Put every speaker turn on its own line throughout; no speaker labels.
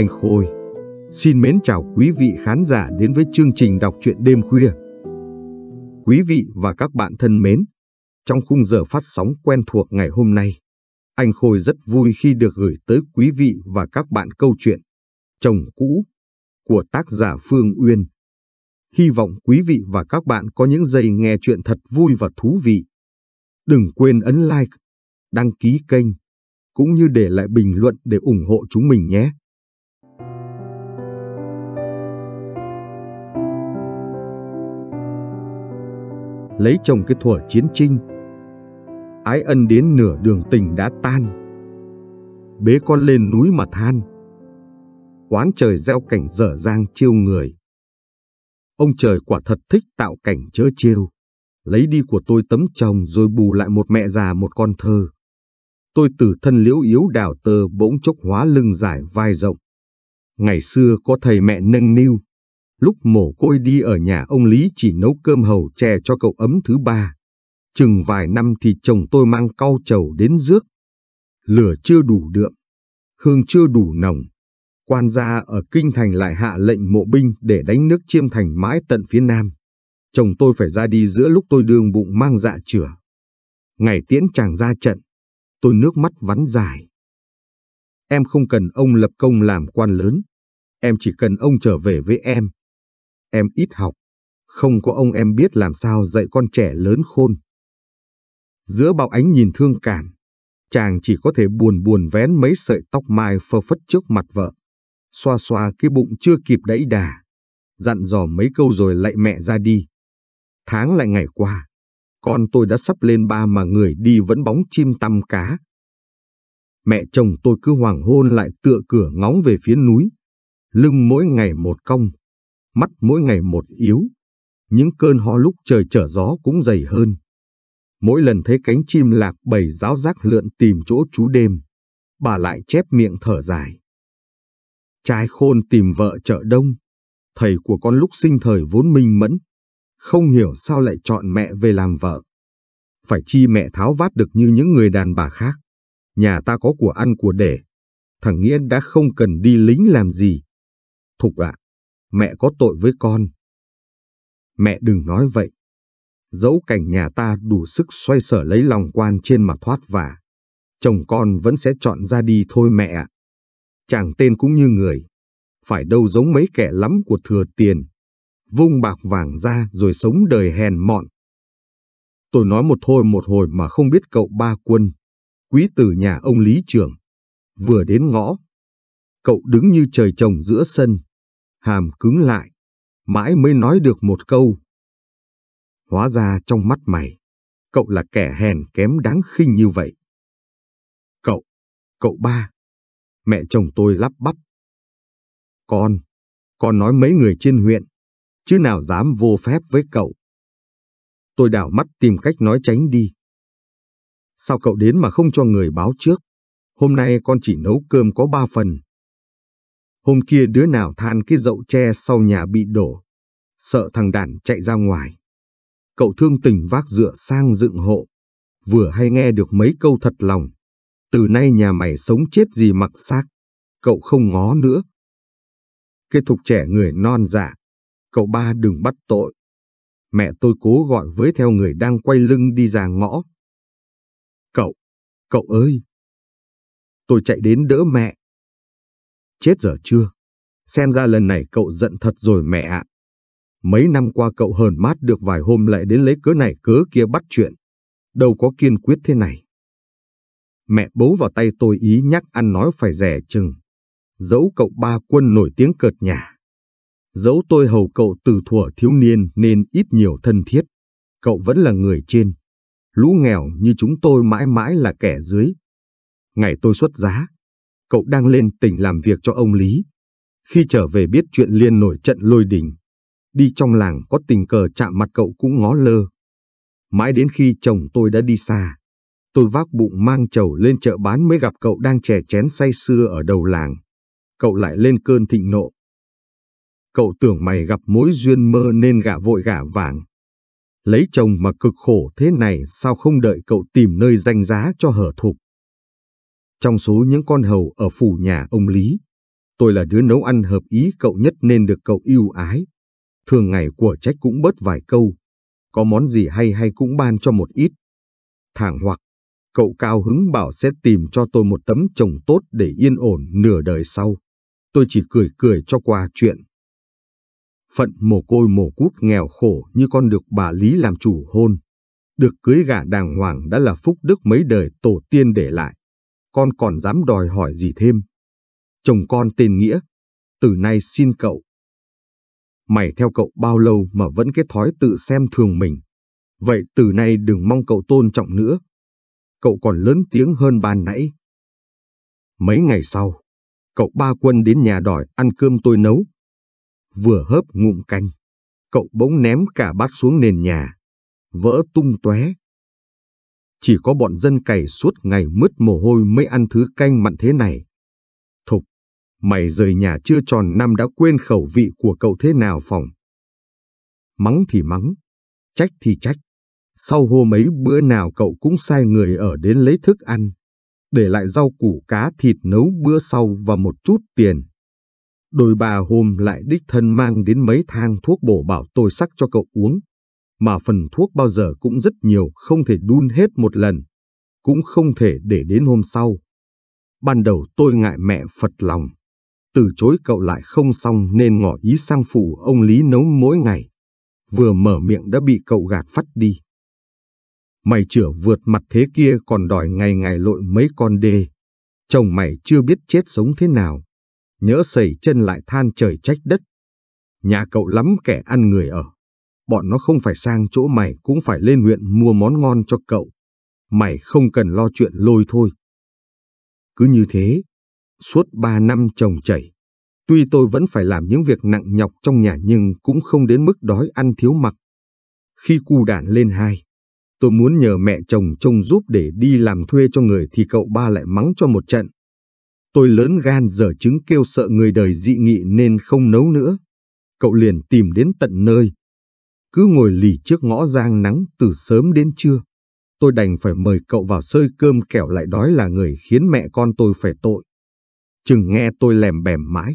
Anh Khôi. Xin mến chào quý vị khán giả đến với chương trình đọc truyện đêm khuya. Quý vị và các bạn thân mến, trong khung giờ phát sóng quen thuộc ngày hôm nay, anh Khôi rất vui khi được gửi tới quý vị và các bạn câu chuyện Chồng cũ của tác giả Phương Uyên. Hy vọng quý vị và các bạn có những giây nghe chuyện thật vui và thú vị. Đừng quên ấn like, đăng ký kênh, cũng như để lại bình luận để ủng hộ chúng mình nhé. lấy chồng cái thuở chiến trinh. Ái ân đến nửa đường tình đã tan. Bế con lên núi mà than. Quán trời gieo cảnh dở dang chiêu người. Ông trời quả thật thích tạo cảnh chớ chiêu. Lấy đi của tôi tấm chồng rồi bù lại một mẹ già một con thơ. Tôi từ thân liễu yếu đào tơ bỗng chốc hóa lưng dài vai rộng. Ngày xưa có thầy mẹ nâng niu, lúc mồ côi đi ở nhà ông Lý chỉ nấu cơm hầu chè cho cậu ấm thứ ba. Chừng vài năm thì chồng tôi mang cau trầu đến rước. Lửa chưa đủ đượm, hương chưa đủ nồng. Quan gia ở Kinh Thành lại hạ lệnh mộ binh để đánh nước chiêm thành mãi tận phía nam. Chồng tôi phải ra đi giữa lúc tôi đương bụng mang dạ chửa. Ngày tiễn chàng ra trận, tôi nước mắt vắn dài. Em không cần ông lập công làm quan lớn, em chỉ cần ông trở về với em em ít học, không có ông em biết làm sao dạy con trẻ lớn khôn. Giữa bao ánh nhìn thương cảm, chàng chỉ có thể buồn buồn vén mấy sợi tóc mai phơ phất trước mặt vợ, xoa xoa cái bụng chưa kịp đẫy đà, dặn dò mấy câu rồi lạy mẹ ra đi. Tháng lại ngày qua, con tôi đã sắp lên ba mà người đi vẫn bóng chim tăm cá. Mẹ chồng tôi cứ hoàng hôn lại tựa cửa ngóng về phía núi, lưng mỗi ngày một cong, mắt mỗi ngày một yếu. Những cơn ho lúc trời trở gió cũng dày hơn. Mỗi lần thấy cánh chim lạc bầy giáo giác lượn tìm chỗ trú đêm, bà lại chép miệng thở dài. Trai khôn tìm vợ chợ đông, thầy của con lúc sinh thời vốn minh mẫn, không hiểu sao lại chọn mẹ về làm vợ. Phải chi mẹ tháo vát được như những người đàn bà khác. Nhà ta có của ăn của để, thằng Nghĩa đã không cần đi lính làm gì. Thục ạ, mẹ có tội với con. Mẹ đừng nói vậy. Dẫu cảnh nhà ta đủ sức xoay sở lấy lòng quan trên mà thoát vả, chồng con vẫn sẽ chọn ra đi thôi mẹ ạ. Chàng tên cũng như người, phải đâu giống mấy kẻ lắm của thừa tiền, vung bạc vàng ra rồi sống đời hèn mọn. Tôi nói một thôi một hồi mà không biết cậu ba quân, quý tử nhà ông Lý Trường, vừa đến ngõ. Cậu đứng như trời trồng giữa sân, hàm cứng lại, mãi mới nói được một câu. Hóa ra trong mắt mày, cậu là kẻ hèn kém đáng khinh như vậy. Cậu, cậu ba, mẹ chồng tôi lắp bắp. Con, con nói mấy người trên huyện, chứ nào dám vô phép với cậu. Tôi đảo mắt tìm cách nói tránh đi. Sao cậu đến mà không cho người báo trước? Hôm nay con chỉ nấu cơm có ba phần, Hôm kia đứa nào than cái dậu tre sau nhà bị đổ. Sợ thằng đàn chạy ra ngoài. Cậu thương tình vác dựa sang dựng hộ. Vừa hay nghe được mấy câu thật lòng. Từ nay nhà mày sống chết gì mặc xác. Cậu không ngó nữa. Kết thúc trẻ người non dạ. Cậu ba đừng bắt tội. Mẹ tôi cố gọi với theo người đang quay lưng đi ra ngõ. Cậu, cậu ơi! Tôi chạy đến đỡ mẹ Chết giờ chưa? Xem ra lần này cậu giận thật rồi mẹ ạ. Mấy năm qua cậu hờn mát được vài hôm lại đến lấy cớ này cớ kia bắt chuyện. Đâu có kiên quyết thế này. Mẹ bấu vào tay tôi ý nhắc ăn nói phải rẻ chừng. Dẫu cậu ba quân nổi tiếng cợt nhà. Dẫu tôi hầu cậu từ thuở thiếu niên nên ít nhiều thân thiết. Cậu vẫn là người trên. Lũ nghèo như chúng tôi mãi mãi là kẻ dưới. Ngày tôi xuất giá, cậu đang lên tỉnh làm việc cho ông Lý. Khi trở về biết chuyện Liên nổi trận lôi đình, đi trong làng có tình cờ chạm mặt cậu cũng ngó lơ. Mãi đến khi chồng tôi đã đi xa, tôi vác bụng mang chầu lên chợ bán mới gặp cậu đang chè chén say sưa ở đầu làng. Cậu lại lên cơn thịnh nộ. Cậu tưởng mày gặp mối duyên mơ nên gả vội gả vàng. Lấy chồng mà cực khổ thế này sao không đợi cậu tìm nơi danh giá cho hở thục. Trong số những con hầu ở phủ nhà ông Lý, tôi là đứa nấu ăn hợp ý cậu nhất nên được cậu yêu ái. Thường ngày của trách cũng bớt vài câu, có món gì hay hay cũng ban cho một ít. Thẳng hoặc, cậu cao hứng bảo sẽ tìm cho tôi một tấm chồng tốt để yên ổn nửa đời sau. Tôi chỉ cười cười cho qua chuyện. Phận mồ côi mồ cút nghèo khổ như con được bà Lý làm chủ hôn. Được cưới gả đàng hoàng đã là phúc đức mấy đời tổ tiên để lại con còn dám đòi hỏi gì thêm. Chồng con tên Nghĩa, từ nay xin cậu. Mày theo cậu bao lâu mà vẫn cái thói tự xem thường mình. Vậy từ nay đừng mong cậu tôn trọng nữa. Cậu còn lớn tiếng hơn ban nãy. Mấy ngày sau, cậu ba quân đến nhà đòi ăn cơm tôi nấu. Vừa hớp ngụm canh, cậu bỗng ném cả bát xuống nền nhà, vỡ tung tóe chỉ có bọn dân cày suốt ngày mứt mồ hôi mới ăn thứ canh mặn thế này. Thục, mày rời nhà chưa tròn năm đã quên khẩu vị của cậu thế nào phòng. Mắng thì mắng, trách thì trách. Sau hôm ấy bữa nào cậu cũng sai người ở đến lấy thức ăn, để lại rau củ cá thịt nấu bữa sau và một chút tiền. Đôi bà hôm lại đích thân mang đến mấy thang thuốc bổ bảo tôi sắc cho cậu uống mà phần thuốc bao giờ cũng rất nhiều không thể đun hết một lần, cũng không thể để đến hôm sau. Ban đầu tôi ngại mẹ Phật lòng, từ chối cậu lại không xong nên ngỏ ý sang phụ ông Lý nấu mỗi ngày. Vừa mở miệng đã bị cậu gạt phát đi. Mày chửa vượt mặt thế kia còn đòi ngày ngày lội mấy con đê. Chồng mày chưa biết chết sống thế nào. Nhỡ sẩy chân lại than trời trách đất. Nhà cậu lắm kẻ ăn người ở bọn nó không phải sang chỗ mày cũng phải lên huyện mua món ngon cho cậu. Mày không cần lo chuyện lôi thôi. Cứ như thế, suốt ba năm chồng chảy, tuy tôi vẫn phải làm những việc nặng nhọc trong nhà nhưng cũng không đến mức đói ăn thiếu mặc. Khi cu đàn lên hai, tôi muốn nhờ mẹ chồng trông giúp để đi làm thuê cho người thì cậu ba lại mắng cho một trận. Tôi lớn gan dở chứng kêu sợ người đời dị nghị nên không nấu nữa. Cậu liền tìm đến tận nơi, cứ ngồi lì trước ngõ giang nắng từ sớm đến trưa. Tôi đành phải mời cậu vào sơi cơm kẻo lại đói là người khiến mẹ con tôi phải tội. Chừng nghe tôi lèm bèm mãi,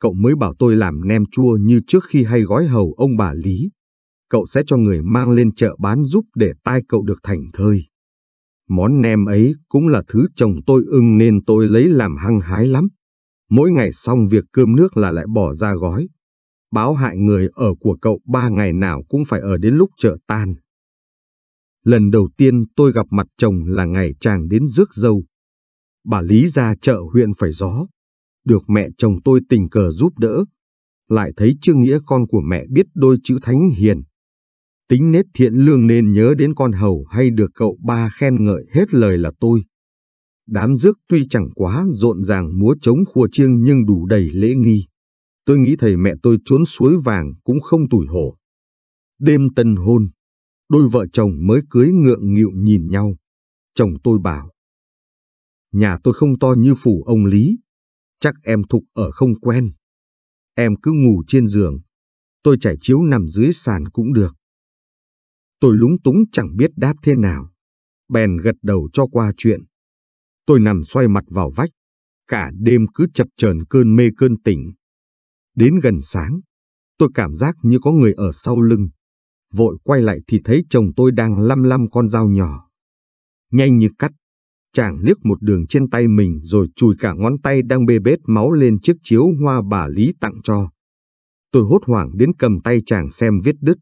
cậu mới bảo tôi làm nem chua như trước khi hay gói hầu ông bà Lý. Cậu sẽ cho người mang lên chợ bán giúp để tai cậu được thành thơi. Món nem ấy cũng là thứ chồng tôi ưng nên tôi lấy làm hăng hái lắm. Mỗi ngày xong việc cơm nước là lại bỏ ra gói, báo hại người ở của cậu ba ngày nào cũng phải ở đến lúc chợ tan. Lần đầu tiên tôi gặp mặt chồng là ngày chàng đến rước dâu. Bà Lý ra chợ huyện phải gió. Được mẹ chồng tôi tình cờ giúp đỡ. Lại thấy chưa Nghĩa con của mẹ biết đôi chữ thánh hiền. Tính nết thiện lương nên nhớ đến con hầu hay được cậu ba khen ngợi hết lời là tôi. Đám rước tuy chẳng quá rộn ràng múa trống khua chiêng nhưng đủ đầy lễ nghi. Tôi nghĩ thầy mẹ tôi trốn suối vàng cũng không tủi hổ. Đêm tân hôn, đôi vợ chồng mới cưới ngượng nghịu nhìn nhau. Chồng tôi bảo, nhà tôi không to như phủ ông Lý, chắc em thục ở không quen. Em cứ ngủ trên giường, tôi trải chiếu nằm dưới sàn cũng được. Tôi lúng túng chẳng biết đáp thế nào, bèn gật đầu cho qua chuyện. Tôi nằm xoay mặt vào vách, cả đêm cứ chập chờn cơn mê cơn tỉnh. Đến gần sáng, tôi cảm giác như có người ở sau lưng. Vội quay lại thì thấy chồng tôi đang lăm lăm con dao nhỏ. Nhanh như cắt, chàng liếc một đường trên tay mình rồi chùi cả ngón tay đang bê bết máu lên chiếc chiếu hoa bà Lý tặng cho. Tôi hốt hoảng đến cầm tay chàng xem vết đứt,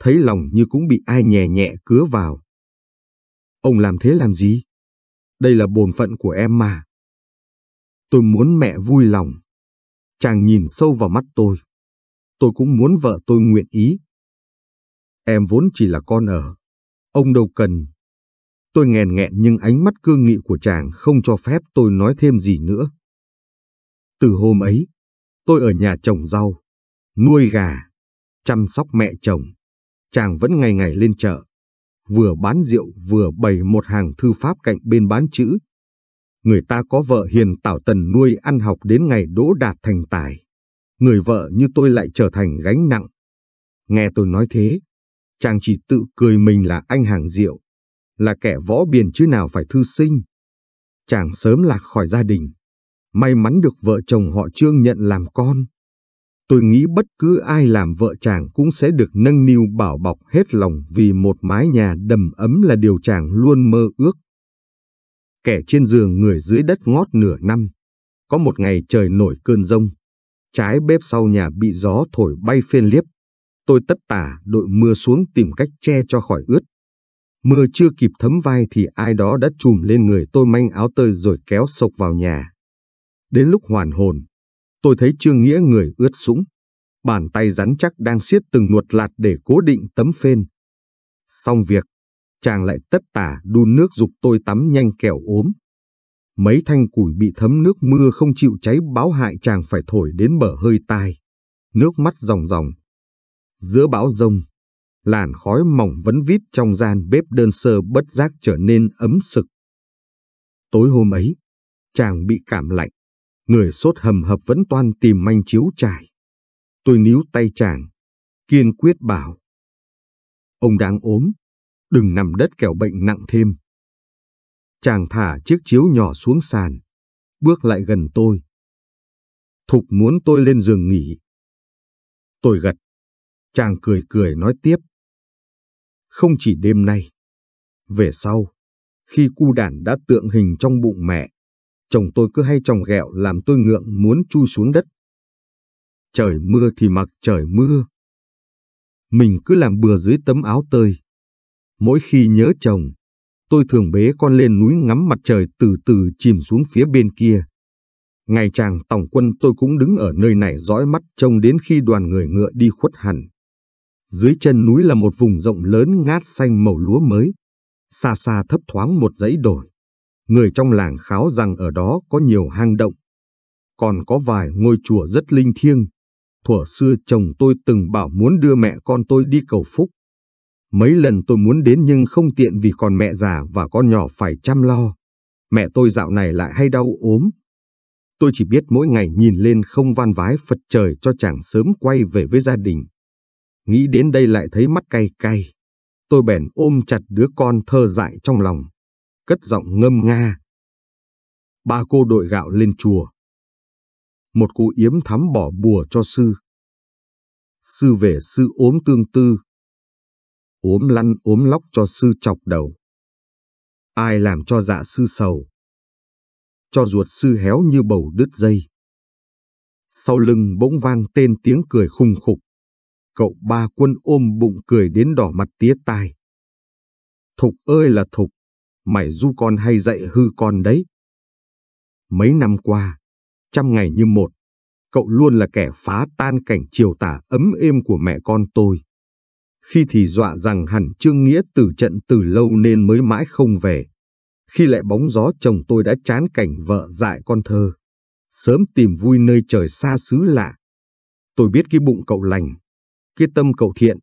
thấy lòng như cũng bị ai nhẹ nhẹ cứa vào. Ông làm thế làm gì? Đây là bổn phận của em mà. Tôi muốn mẹ vui lòng. Chàng nhìn sâu vào mắt tôi. Tôi cũng muốn vợ tôi nguyện ý. Em vốn chỉ là con ở. Ông đâu cần. Tôi nghèn nghẹn nhưng ánh mắt cương nghị của chàng không cho phép tôi nói thêm gì nữa. Từ hôm ấy, tôi ở nhà trồng rau, nuôi gà, chăm sóc mẹ chồng. Chàng vẫn ngày ngày lên chợ, vừa bán rượu vừa bày một hàng thư pháp cạnh bên bán chữ người ta có vợ hiền tảo tần nuôi ăn học đến ngày đỗ đạt thành tài. Người vợ như tôi lại trở thành gánh nặng. Nghe tôi nói thế, chàng chỉ tự cười mình là anh hàng diệu là kẻ võ biển chứ nào phải thư sinh. Chàng sớm lạc khỏi gia đình, may mắn được vợ chồng họ trương nhận làm con. Tôi nghĩ bất cứ ai làm vợ chàng cũng sẽ được nâng niu bảo bọc hết lòng vì một mái nhà đầm ấm là điều chàng luôn mơ ước kẻ trên giường người dưới đất ngót nửa năm. Có một ngày trời nổi cơn rông, trái bếp sau nhà bị gió thổi bay phên liếp. Tôi tất tả đội mưa xuống tìm cách che cho khỏi ướt. Mưa chưa kịp thấm vai thì ai đó đã chùm lên người tôi manh áo tơi rồi kéo sộc vào nhà. Đến lúc hoàn hồn, tôi thấy Trương Nghĩa người ướt sũng. Bàn tay rắn chắc đang siết từng nuột lạt để cố định tấm phên. Xong việc, chàng lại tất tả đun nước dục tôi tắm nhanh kẻo ốm. Mấy thanh củi bị thấm nước mưa không chịu cháy báo hại chàng phải thổi đến bờ hơi tai. Nước mắt ròng ròng. Giữa bão rông, làn khói mỏng vẫn vít trong gian bếp đơn sơ bất giác trở nên ấm sực. Tối hôm ấy, chàng bị cảm lạnh, người sốt hầm hập vẫn toan tìm manh chiếu trải. Tôi níu tay chàng, kiên quyết bảo. Ông đang ốm, đừng nằm đất kẻo bệnh nặng thêm. Chàng thả chiếc chiếu nhỏ xuống sàn, bước lại gần tôi. Thục muốn tôi lên giường nghỉ. Tôi gật. Chàng cười cười nói tiếp. Không chỉ đêm nay. Về sau, khi cu đản đã tượng hình trong bụng mẹ, chồng tôi cứ hay tròng ghẹo làm tôi ngượng muốn chui xuống đất. Trời mưa thì mặc trời mưa. Mình cứ làm bừa dưới tấm áo tơi. Mỗi khi nhớ chồng, tôi thường bế con lên núi ngắm mặt trời từ từ chìm xuống phía bên kia. Ngày chàng tổng quân tôi cũng đứng ở nơi này dõi mắt trông đến khi đoàn người ngựa đi khuất hẳn. Dưới chân núi là một vùng rộng lớn ngát xanh màu lúa mới. Xa xa thấp thoáng một dãy đồi. Người trong làng kháo rằng ở đó có nhiều hang động. Còn có vài ngôi chùa rất linh thiêng. Thuở xưa chồng tôi từng bảo muốn đưa mẹ con tôi đi cầu phúc. Mấy lần tôi muốn đến nhưng không tiện vì còn mẹ già và con nhỏ phải chăm lo. Mẹ tôi dạo này lại hay đau ốm. Tôi chỉ biết mỗi ngày nhìn lên không van vái Phật trời cho chàng sớm quay về với gia đình. Nghĩ đến đây lại thấy mắt cay cay. Tôi bèn ôm chặt đứa con thơ dại trong lòng. Cất giọng ngâm nga. Ba cô đội gạo lên chùa. Một cụ yếm thắm bỏ bùa cho sư. Sư về sư ốm tương tư, ốm lăn ốm lóc cho sư chọc đầu. Ai làm cho dạ sư sầu. Cho ruột sư héo như bầu đứt dây. Sau lưng bỗng vang tên tiếng cười khung khục. Cậu ba quân ôm bụng cười đến đỏ mặt tía tai. Thục ơi là thục, mày du con hay dạy hư con đấy. Mấy năm qua, trăm ngày như một, cậu luôn là kẻ phá tan cảnh chiều tả ấm êm của mẹ con tôi khi thì dọa rằng hẳn Trương Nghĩa từ trận từ lâu nên mới mãi không về. Khi lại bóng gió chồng tôi đã chán cảnh vợ dại con thơ, sớm tìm vui nơi trời xa xứ lạ. Tôi biết cái bụng cậu lành, cái tâm cậu thiện,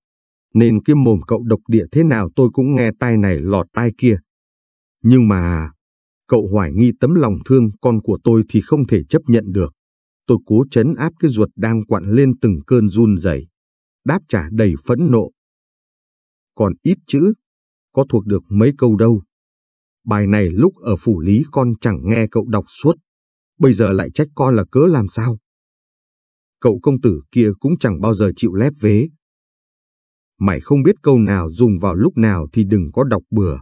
nên cái mồm cậu độc địa thế nào tôi cũng nghe tai này lọt tai kia. Nhưng mà, cậu hoài nghi tấm lòng thương con của tôi thì không thể chấp nhận được. Tôi cố chấn áp cái ruột đang quặn lên từng cơn run rẩy, đáp trả đầy phẫn nộ còn ít chữ, có thuộc được mấy câu đâu. Bài này lúc ở phủ lý con chẳng nghe cậu đọc suốt, bây giờ lại trách con là cớ làm sao. Cậu công tử kia cũng chẳng bao giờ chịu lép vế. Mày không biết câu nào dùng vào lúc nào thì đừng có đọc bừa.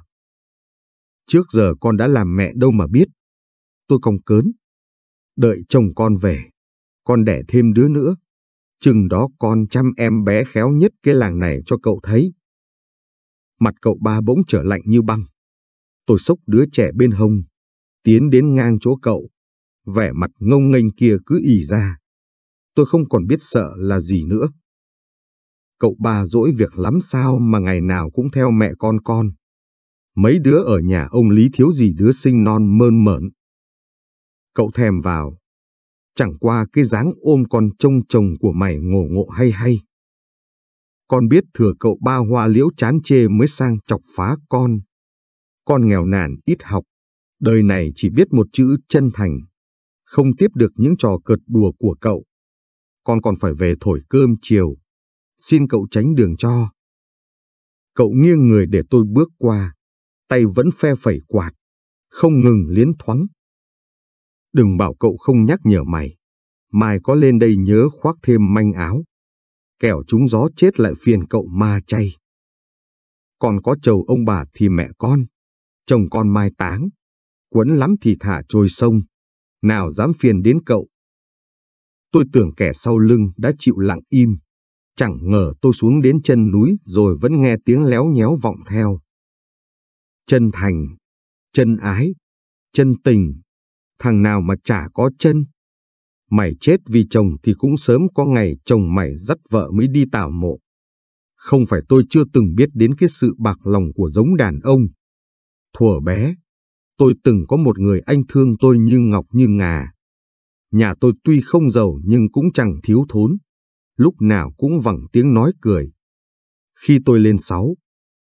Trước giờ con đã làm mẹ đâu mà biết. Tôi cong cớn. Đợi chồng con về, con đẻ thêm đứa nữa. Chừng đó con chăm em bé khéo nhất cái làng này cho cậu thấy. Mặt cậu ba bỗng trở lạnh như băng. Tôi xốc đứa trẻ bên hông, tiến đến ngang chỗ cậu. Vẻ mặt ngông nghênh kia cứ ỉ ra. Tôi không còn biết sợ là gì nữa. Cậu ba dỗi việc lắm sao mà ngày nào cũng theo mẹ con con. Mấy đứa ở nhà ông Lý thiếu gì đứa sinh non mơn mởn. Cậu thèm vào. Chẳng qua cái dáng ôm con trông chồng của mày ngổ ngộ hay hay. Con biết thừa cậu ba hoa liễu chán chê mới sang chọc phá con. Con nghèo nàn ít học, đời này chỉ biết một chữ chân thành. Không tiếp được những trò cợt đùa của cậu. Con còn phải về thổi cơm chiều. Xin cậu tránh đường cho. Cậu nghiêng người để tôi bước qua. Tay vẫn phe phẩy quạt. Không ngừng liến thoáng. Đừng bảo cậu không nhắc nhở mày. Mai có lên đây nhớ khoác thêm manh áo kẻo chúng gió chết lại phiền cậu ma chay. Còn có chầu ông bà thì mẹ con, chồng con mai táng, quấn lắm thì thả trôi sông, nào dám phiền đến cậu. Tôi tưởng kẻ sau lưng đã chịu lặng im, chẳng ngờ tôi xuống đến chân núi rồi vẫn nghe tiếng léo nhéo vọng theo. Chân thành, chân ái, chân tình, thằng nào mà chả có chân mày chết vì chồng thì cũng sớm có ngày chồng mày dắt vợ mới đi tảo mộ. Không phải tôi chưa từng biết đến cái sự bạc lòng của giống đàn ông. Thuở bé, tôi từng có một người anh thương tôi như ngọc như ngà. Nhà tôi tuy không giàu nhưng cũng chẳng thiếu thốn, lúc nào cũng vẳng tiếng nói cười. Khi tôi lên sáu,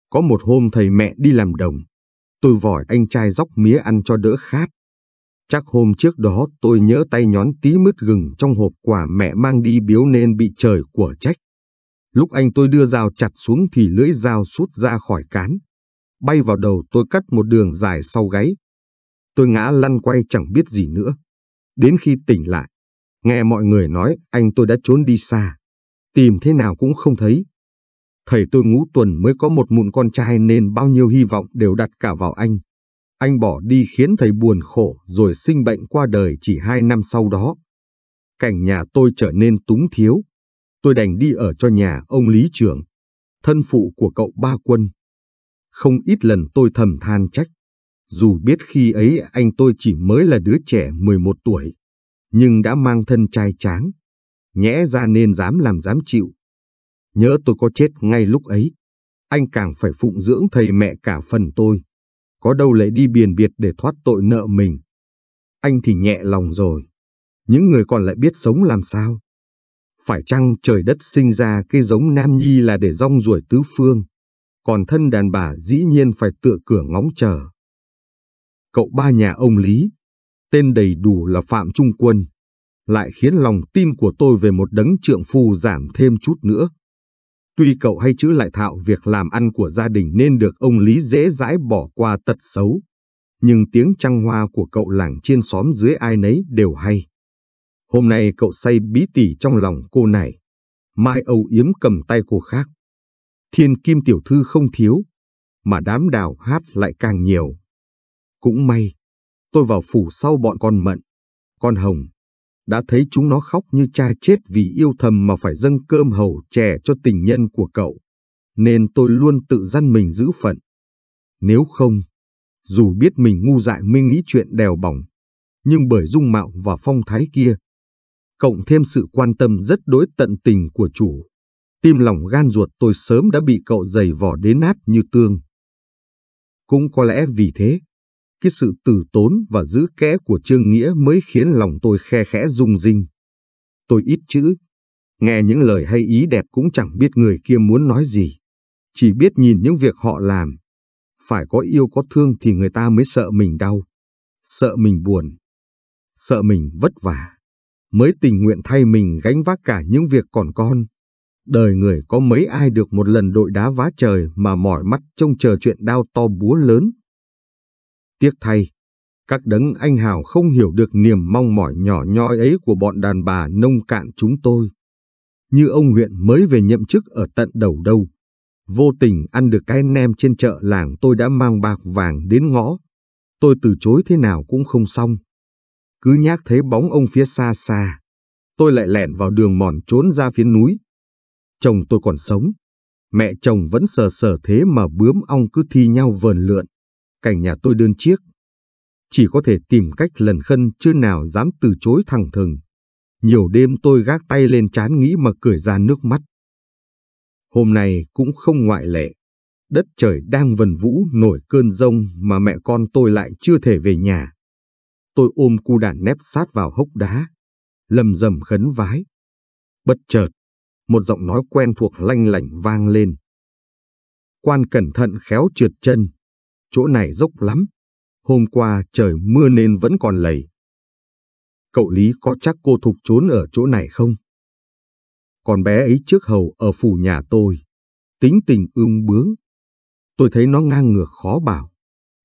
có một hôm thầy mẹ đi làm đồng, tôi vòi anh trai dốc mía ăn cho đỡ khát. Chắc hôm trước đó tôi nhỡ tay nhón tí mứt gừng trong hộp quả mẹ mang đi biếu nên bị trời của trách. Lúc anh tôi đưa dao chặt xuống thì lưỡi dao sút ra khỏi cán. Bay vào đầu tôi cắt một đường dài sau gáy. Tôi ngã lăn quay chẳng biết gì nữa. Đến khi tỉnh lại, nghe mọi người nói anh tôi đã trốn đi xa. Tìm thế nào cũng không thấy. Thầy tôi ngũ tuần mới có một mụn con trai nên bao nhiêu hy vọng đều đặt cả vào anh. Anh bỏ đi khiến thầy buồn khổ rồi sinh bệnh qua đời chỉ hai năm sau đó. Cảnh nhà tôi trở nên túng thiếu. Tôi đành đi ở cho nhà ông Lý Trường, thân phụ của cậu ba quân. Không ít lần tôi thầm than trách. Dù biết khi ấy anh tôi chỉ mới là đứa trẻ 11 tuổi, nhưng đã mang thân trai tráng. Nhẽ ra nên dám làm dám chịu. Nhớ tôi có chết ngay lúc ấy, anh càng phải phụng dưỡng thầy mẹ cả phần tôi có đâu lại đi biển biệt để thoát tội nợ mình. Anh thì nhẹ lòng rồi, những người còn lại biết sống làm sao. Phải chăng trời đất sinh ra cái giống nam nhi là để rong ruổi tứ phương, còn thân đàn bà dĩ nhiên phải tựa cửa ngóng chờ. Cậu ba nhà ông Lý, tên đầy đủ là Phạm Trung Quân, lại khiến lòng tin của tôi về một đấng trượng phu giảm thêm chút nữa. Tuy cậu hay chữ lại thạo việc làm ăn của gia đình nên được ông Lý dễ dãi bỏ qua tật xấu. Nhưng tiếng trăng hoa của cậu làng trên xóm dưới ai nấy đều hay. Hôm nay cậu say bí tỉ trong lòng cô này. Mai Âu Yếm cầm tay cô khác. Thiên kim tiểu thư không thiếu, mà đám đào hát lại càng nhiều. Cũng may, tôi vào phủ sau bọn con mận, con hồng, đã thấy chúng nó khóc như cha chết vì yêu thầm mà phải dâng cơm hầu chè cho tình nhân của cậu, nên tôi luôn tự dăn mình giữ phận. Nếu không, dù biết mình ngu dại mê nghĩ chuyện đèo bỏng, nhưng bởi dung mạo và phong thái kia, cộng thêm sự quan tâm rất đối tận tình của chủ, tim lòng gan ruột tôi sớm đã bị cậu dày vò đến nát như tương. Cũng có lẽ vì thế, cái sự từ tốn và giữ kẽ của Trương Nghĩa mới khiến lòng tôi khe khẽ rung rinh. Tôi ít chữ, nghe những lời hay ý đẹp cũng chẳng biết người kia muốn nói gì, chỉ biết nhìn những việc họ làm. Phải có yêu có thương thì người ta mới sợ mình đau, sợ mình buồn, sợ mình vất vả, mới tình nguyện thay mình gánh vác cả những việc còn con. Đời người có mấy ai được một lần đội đá vá trời mà mỏi mắt trông chờ chuyện đau to búa lớn Tiếc thay, các đấng anh hào không hiểu được niềm mong mỏi nhỏ nhoi ấy của bọn đàn bà nông cạn chúng tôi. Như ông huyện mới về nhậm chức ở tận đầu đâu, vô tình ăn được cái nem trên chợ làng tôi đã mang bạc vàng đến ngõ. Tôi từ chối thế nào cũng không xong. Cứ nhác thấy bóng ông phía xa xa, tôi lại lẻn vào đường mòn trốn ra phía núi. Chồng tôi còn sống, mẹ chồng vẫn sờ sờ thế mà bướm ong cứ thi nhau vờn lượn cảnh nhà tôi đơn chiếc. Chỉ có thể tìm cách lần khân chưa nào dám từ chối thẳng thừng. Nhiều đêm tôi gác tay lên chán nghĩ mà cười ra nước mắt. Hôm nay cũng không ngoại lệ. Đất trời đang vần vũ nổi cơn rông mà mẹ con tôi lại chưa thể về nhà. Tôi ôm cu đàn nép sát vào hốc đá, lầm rầm khấn vái. Bất chợt, một giọng nói quen thuộc lanh lảnh vang lên. Quan cẩn thận khéo trượt chân, chỗ này dốc lắm. Hôm qua trời mưa nên vẫn còn lầy. Cậu Lý có chắc cô Thục trốn ở chỗ này không? Còn bé ấy trước hầu ở phủ nhà tôi, tính tình ương bướng. Tôi thấy nó ngang ngược khó bảo.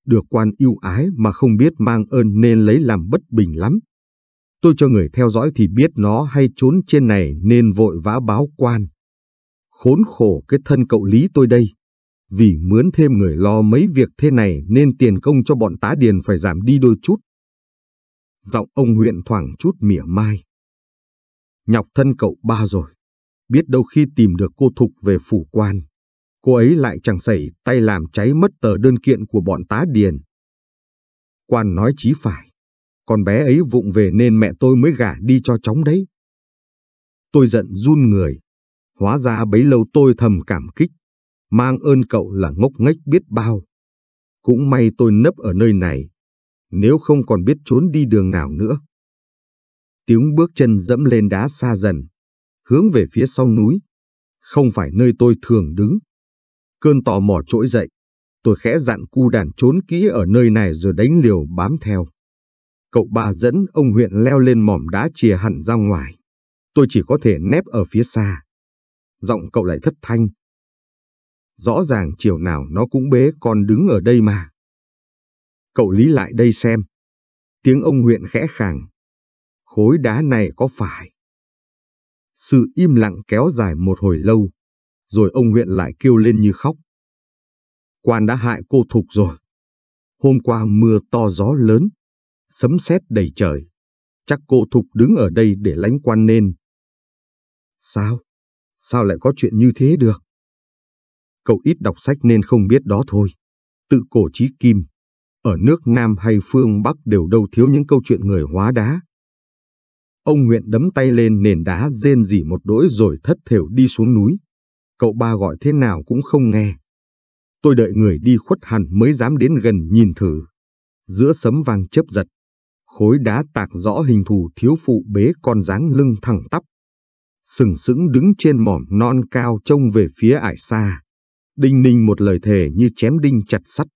Được quan yêu ái mà không biết mang ơn nên lấy làm bất bình lắm. Tôi cho người theo dõi thì biết nó hay trốn trên này nên vội vã báo quan. Khốn khổ cái thân cậu Lý tôi đây. Vì mướn thêm người lo mấy việc thế này nên tiền công cho bọn tá điền phải giảm đi đôi chút. Giọng ông huyện thoảng chút mỉa mai. Nhọc thân cậu ba rồi. Biết đâu khi tìm được cô Thục về phủ quan. Cô ấy lại chẳng xảy tay làm cháy mất tờ đơn kiện của bọn tá điền. Quan nói chí phải. Con bé ấy vụng về nên mẹ tôi mới gả đi cho chóng đấy. Tôi giận run người. Hóa ra bấy lâu tôi thầm cảm kích Mang ơn cậu là ngốc nghếch biết bao. Cũng may tôi nấp ở nơi này, nếu không còn biết trốn đi đường nào nữa. Tiếng bước chân dẫm lên đá xa dần, hướng về phía sau núi, không phải nơi tôi thường đứng. Cơn tò mò trỗi dậy, tôi khẽ dặn cu đàn trốn kỹ ở nơi này rồi đánh liều bám theo. Cậu bà dẫn ông huyện leo lên mỏm đá chìa hẳn ra ngoài. Tôi chỉ có thể nép ở phía xa. Giọng cậu lại thất thanh, rõ ràng chiều nào nó cũng bế con đứng ở đây mà. Cậu Lý lại đây xem. Tiếng ông huyện khẽ khàng. Khối đá này có phải? Sự im lặng kéo dài một hồi lâu, rồi ông huyện lại kêu lên như khóc. Quan đã hại cô thục rồi. Hôm qua mưa to gió lớn, sấm sét đầy trời. Chắc cô thục đứng ở đây để lánh quan nên. Sao? Sao lại có chuyện như thế được? cậu ít đọc sách nên không biết đó thôi. Tự cổ chí kim, ở nước Nam hay phương Bắc đều đâu thiếu những câu chuyện người hóa đá. Ông Nguyện đấm tay lên nền đá rên rỉ một đỗi rồi thất thểu đi xuống núi. Cậu ba gọi thế nào cũng không nghe. Tôi đợi người đi khuất hẳn mới dám đến gần nhìn thử. Giữa sấm vang chớp giật, khối đá tạc rõ hình thù thiếu phụ bế con dáng lưng thẳng tắp. Sừng sững đứng trên mỏm non cao trông về phía ải xa. Đinh ninh một lời thề như chém đinh chặt sắt.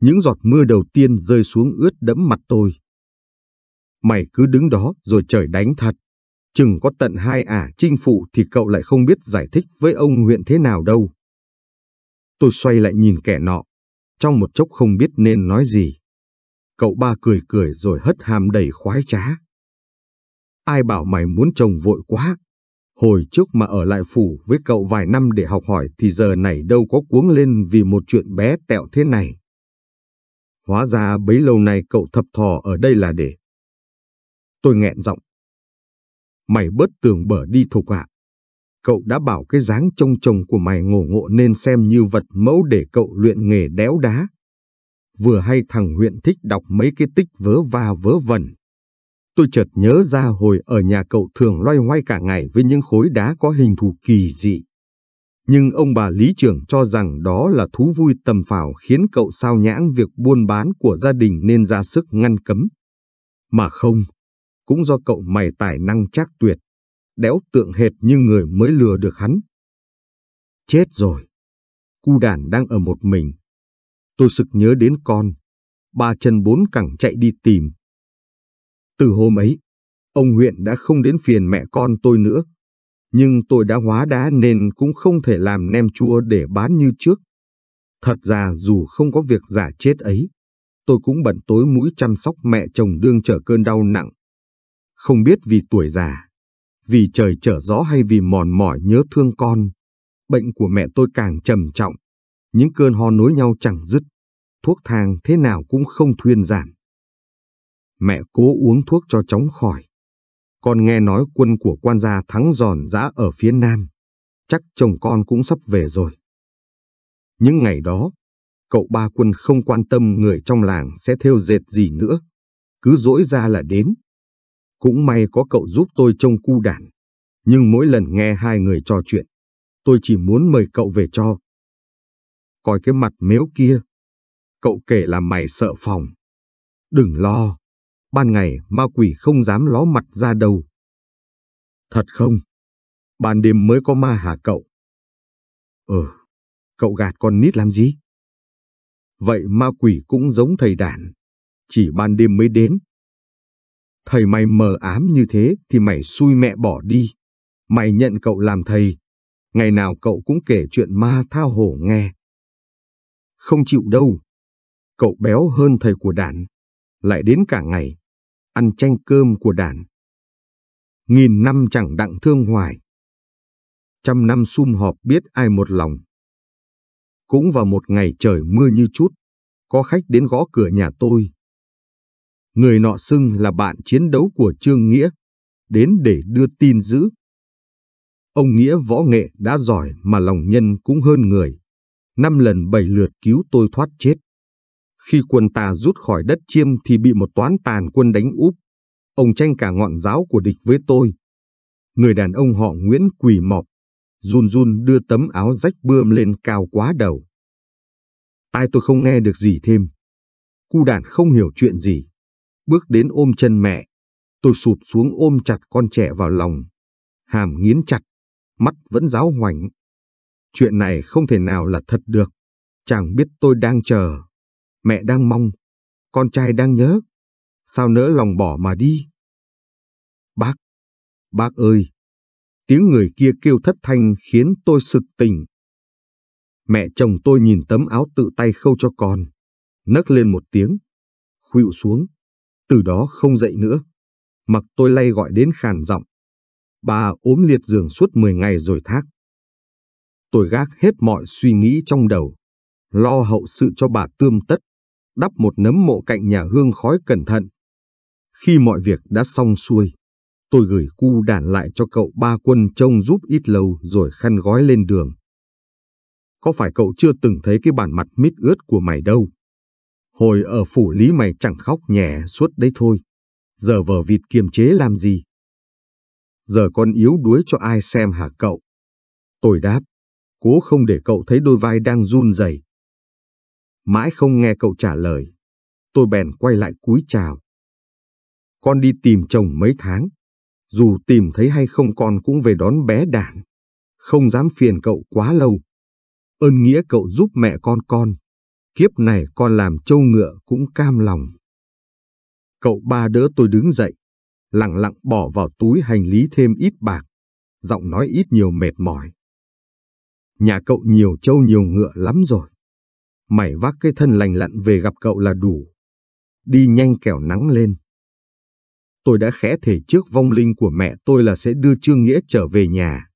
Những giọt mưa đầu tiên rơi xuống ướt đẫm mặt tôi. Mày cứ đứng đó rồi trời đánh thật. Chừng có tận hai ả à, chinh phụ thì cậu lại không biết giải thích với ông huyện thế nào đâu. Tôi xoay lại nhìn kẻ nọ. Trong một chốc không biết nên nói gì. Cậu ba cười cười rồi hất hàm đầy khoái trá. Ai bảo mày muốn chồng vội quá, Hồi trước mà ở lại phủ với cậu vài năm để học hỏi thì giờ này đâu có cuống lên vì một chuyện bé tẹo thế này. Hóa ra bấy lâu nay cậu thập thò ở đây là để. Tôi nghẹn giọng. Mày bớt tường bở đi thục ạ. Cậu đã bảo cái dáng trông chồng của mày ngổ ngộ nên xem như vật mẫu để cậu luyện nghề đéo đá. Vừa hay thằng huyện thích đọc mấy cái tích vớ va vớ vẩn Tôi chợt nhớ ra hồi ở nhà cậu thường loay hoay cả ngày với những khối đá có hình thù kỳ dị. Nhưng ông bà Lý Trưởng cho rằng đó là thú vui tầm phào khiến cậu sao nhãng việc buôn bán của gia đình nên ra sức ngăn cấm. Mà không, cũng do cậu mày tài năng chắc tuyệt, đéo tượng hệt như người mới lừa được hắn. Chết rồi, cu đàn đang ở một mình. Tôi sực nhớ đến con, ba chân bốn cẳng chạy đi tìm, từ hôm ấy, ông huyện đã không đến phiền mẹ con tôi nữa. Nhưng tôi đã hóa đá nên cũng không thể làm nem chua để bán như trước. Thật ra dù không có việc giả chết ấy, tôi cũng bận tối mũi chăm sóc mẹ chồng đương trở cơn đau nặng. Không biết vì tuổi già, vì trời trở gió hay vì mòn mỏi nhớ thương con, bệnh của mẹ tôi càng trầm trọng. Những cơn ho nối nhau chẳng dứt, thuốc thang thế nào cũng không thuyên giảm mẹ cố uống thuốc cho chóng khỏi. Con nghe nói quân của quan gia thắng giòn giã ở phía nam. Chắc chồng con cũng sắp về rồi. Những ngày đó, cậu ba quân không quan tâm người trong làng sẽ theo dệt gì nữa. Cứ dỗi ra là đến. Cũng may có cậu giúp tôi trông cu đản. Nhưng mỗi lần nghe hai người trò chuyện, tôi chỉ muốn mời cậu về cho. Coi cái mặt mếu kia. Cậu kể là mày sợ phòng. Đừng lo, ban ngày ma quỷ không dám ló mặt ra đâu. Thật không? Ban đêm mới có ma hả cậu? Ừ, cậu gạt con nít làm gì? Vậy ma quỷ cũng giống thầy đàn, chỉ ban đêm mới đến. Thầy mày mờ ám như thế thì mày xui mẹ bỏ đi. Mày nhận cậu làm thầy, ngày nào cậu cũng kể chuyện ma thao hổ nghe. Không chịu đâu, cậu béo hơn thầy của đàn lại đến cả ngày, ăn chanh cơm của đàn. Nghìn năm chẳng đặng thương hoài. Trăm năm sum họp biết ai một lòng. Cũng vào một ngày trời mưa như chút, có khách đến gõ cửa nhà tôi. Người nọ xưng là bạn chiến đấu của Trương Nghĩa, đến để đưa tin dữ. Ông Nghĩa võ nghệ đã giỏi mà lòng nhân cũng hơn người. Năm lần bảy lượt cứu tôi thoát chết. Khi quân ta rút khỏi đất chiêm thì bị một toán tàn quân đánh úp. Ông tranh cả ngọn giáo của địch với tôi. Người đàn ông họ Nguyễn quỳ mọp, run run đưa tấm áo rách bươm lên cao quá đầu. Tai tôi không nghe được gì thêm. Cu đàn không hiểu chuyện gì. Bước đến ôm chân mẹ. Tôi sụp xuống ôm chặt con trẻ vào lòng. Hàm nghiến chặt, mắt vẫn giáo hoành. Chuyện này không thể nào là thật được. Chàng biết tôi đang chờ mẹ đang mong, con trai đang nhớ, sao nỡ lòng bỏ mà đi. Bác, bác ơi, tiếng người kia kêu thất thanh khiến tôi sực tỉnh. Mẹ chồng tôi nhìn tấm áo tự tay khâu cho con, nấc lên một tiếng, khuỵu xuống, từ đó không dậy nữa. Mặc tôi lay gọi đến khàn giọng. Bà ốm liệt giường suốt 10 ngày rồi thác. Tôi gác hết mọi suy nghĩ trong đầu, lo hậu sự cho bà tươm tất đắp một nấm mộ cạnh nhà hương khói cẩn thận. Khi mọi việc đã xong xuôi, tôi gửi cu đàn lại cho cậu ba quân trông giúp ít lâu rồi khăn gói lên đường. Có phải cậu chưa từng thấy cái bản mặt mít ướt của mày đâu? Hồi ở phủ lý mày chẳng khóc nhẹ suốt đấy thôi. Giờ vờ vịt kiềm chế làm gì? Giờ con yếu đuối cho ai xem hả cậu? Tôi đáp, cố không để cậu thấy đôi vai đang run rẩy Mãi không nghe cậu trả lời, tôi bèn quay lại cúi chào. Con đi tìm chồng mấy tháng, dù tìm thấy hay không con cũng về đón bé đản. Không dám phiền cậu quá lâu. Ơn nghĩa cậu giúp mẹ con con, kiếp này con làm trâu ngựa cũng cam lòng. Cậu ba đỡ tôi đứng dậy, lặng lặng bỏ vào túi hành lý thêm ít bạc, giọng nói ít nhiều mệt mỏi. Nhà cậu nhiều trâu nhiều ngựa lắm rồi mày vác cái thân lành lặn về gặp cậu là đủ. Đi nhanh kẻo nắng lên. Tôi đã khẽ thể trước vong linh của mẹ tôi là sẽ đưa Trương Nghĩa trở về nhà,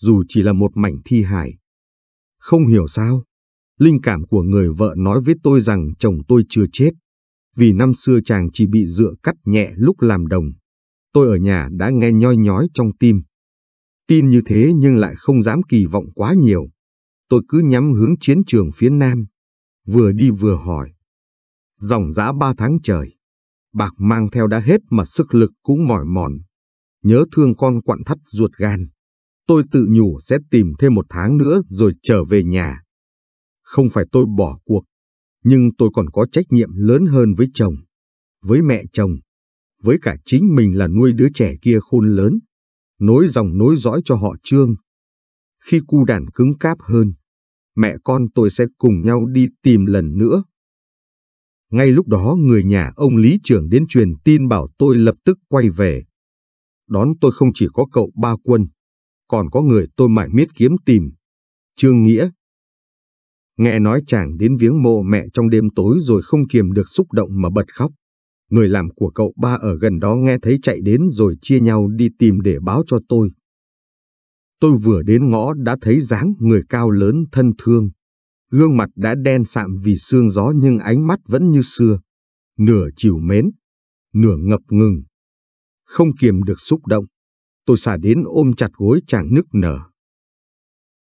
dù chỉ là một mảnh thi hài. Không hiểu sao, linh cảm của người vợ nói với tôi rằng chồng tôi chưa chết, vì năm xưa chàng chỉ bị dựa cắt nhẹ lúc làm đồng. Tôi ở nhà đã nghe nhoi nhói trong tim. Tin như thế nhưng lại không dám kỳ vọng quá nhiều. Tôi cứ nhắm hướng chiến trường phía Nam, vừa đi vừa hỏi. Dòng giã ba tháng trời, bạc mang theo đã hết mà sức lực cũng mỏi mòn. Nhớ thương con quặn thắt ruột gan. Tôi tự nhủ sẽ tìm thêm một tháng nữa rồi trở về nhà. Không phải tôi bỏ cuộc, nhưng tôi còn có trách nhiệm lớn hơn với chồng, với mẹ chồng, với cả chính mình là nuôi đứa trẻ kia khôn lớn, nối dòng nối dõi cho họ trương. Khi cu đàn cứng cáp hơn, mẹ con tôi sẽ cùng nhau đi tìm lần nữa. Ngay lúc đó người nhà ông Lý Trưởng đến truyền tin bảo tôi lập tức quay về. Đón tôi không chỉ có cậu Ba Quân, còn có người tôi mãi miết kiếm tìm, Trương Nghĩa. Nghe nói chàng đến viếng mộ mẹ trong đêm tối rồi không kiềm được xúc động mà bật khóc. Người làm của cậu ba ở gần đó nghe thấy chạy đến rồi chia nhau đi tìm để báo cho tôi. Tôi vừa đến ngõ đã thấy dáng người cao lớn thân thương. Gương mặt đã đen sạm vì sương gió nhưng ánh mắt vẫn như xưa. Nửa chiều mến, nửa ngập ngừng. Không kiềm được xúc động, tôi xả đến ôm chặt gối chàng nức nở.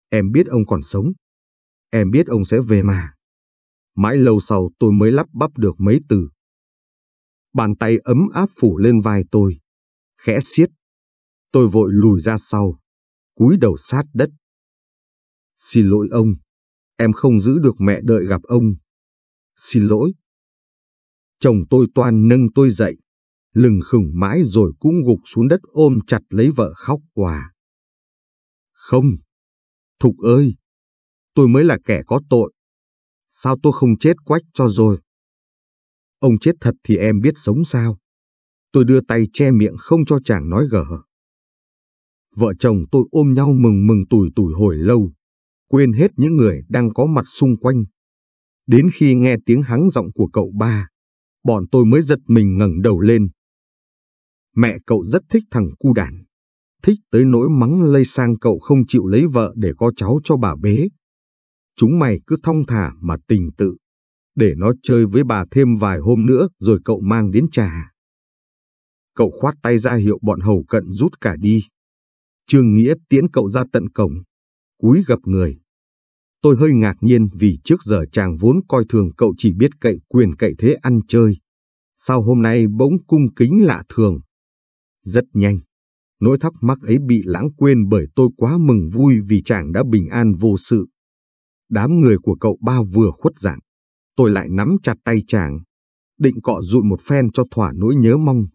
Em biết ông còn sống. Em biết ông sẽ về mà. Mãi lâu sau tôi mới lắp bắp được mấy từ. Bàn tay ấm áp phủ lên vai tôi. Khẽ xiết. Tôi vội lùi ra sau, cúi đầu sát đất. Xin lỗi ông, em không giữ được mẹ đợi gặp ông. Xin lỗi. Chồng tôi toan nâng tôi dậy, lừng khừng mãi rồi cũng gục xuống đất ôm chặt lấy vợ khóc hòa. Không, Thục ơi, tôi mới là kẻ có tội. Sao tôi không chết quách cho rồi? Ông chết thật thì em biết sống sao? Tôi đưa tay che miệng không cho chàng nói gở. Vợ chồng tôi ôm nhau mừng mừng tủi tủi hồi lâu, quên hết những người đang có mặt xung quanh. Đến khi nghe tiếng hắng giọng của cậu ba, bọn tôi mới giật mình ngẩng đầu lên. Mẹ cậu rất thích thằng cu đàn thích tới nỗi mắng lây sang cậu không chịu lấy vợ để có cháu cho bà bế. Chúng mày cứ thong thả mà tình tự, để nó chơi với bà thêm vài hôm nữa rồi cậu mang đến trà. Cậu khoát tay ra hiệu bọn hầu cận rút cả đi. Trương Nghĩa tiễn cậu ra tận cổng, cúi gặp người. Tôi hơi ngạc nhiên vì trước giờ chàng vốn coi thường cậu chỉ biết cậy quyền cậy thế ăn chơi. Sao hôm nay bỗng cung kính lạ thường? Rất nhanh, nỗi thắc mắc ấy bị lãng quên bởi tôi quá mừng vui vì chàng đã bình an vô sự. Đám người của cậu ba vừa khuất dạng, tôi lại nắm chặt tay chàng, định cọ rụi một phen cho thỏa nỗi nhớ mong.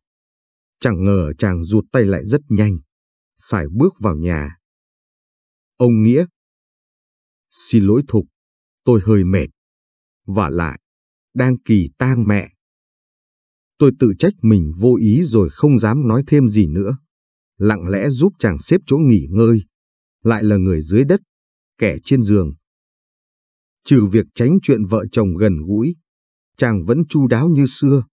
Chẳng ngờ chàng rụt tay lại rất nhanh, Sải bước vào nhà. Ông Nghĩa. Xin lỗi Thục, tôi hơi mệt. Và lại, đang kỳ tang mẹ. Tôi tự trách mình vô ý rồi không dám nói thêm gì nữa. Lặng lẽ giúp chàng xếp chỗ nghỉ ngơi. Lại là người dưới đất, kẻ trên giường. Trừ việc tránh chuyện vợ chồng gần gũi, chàng vẫn chu đáo như xưa.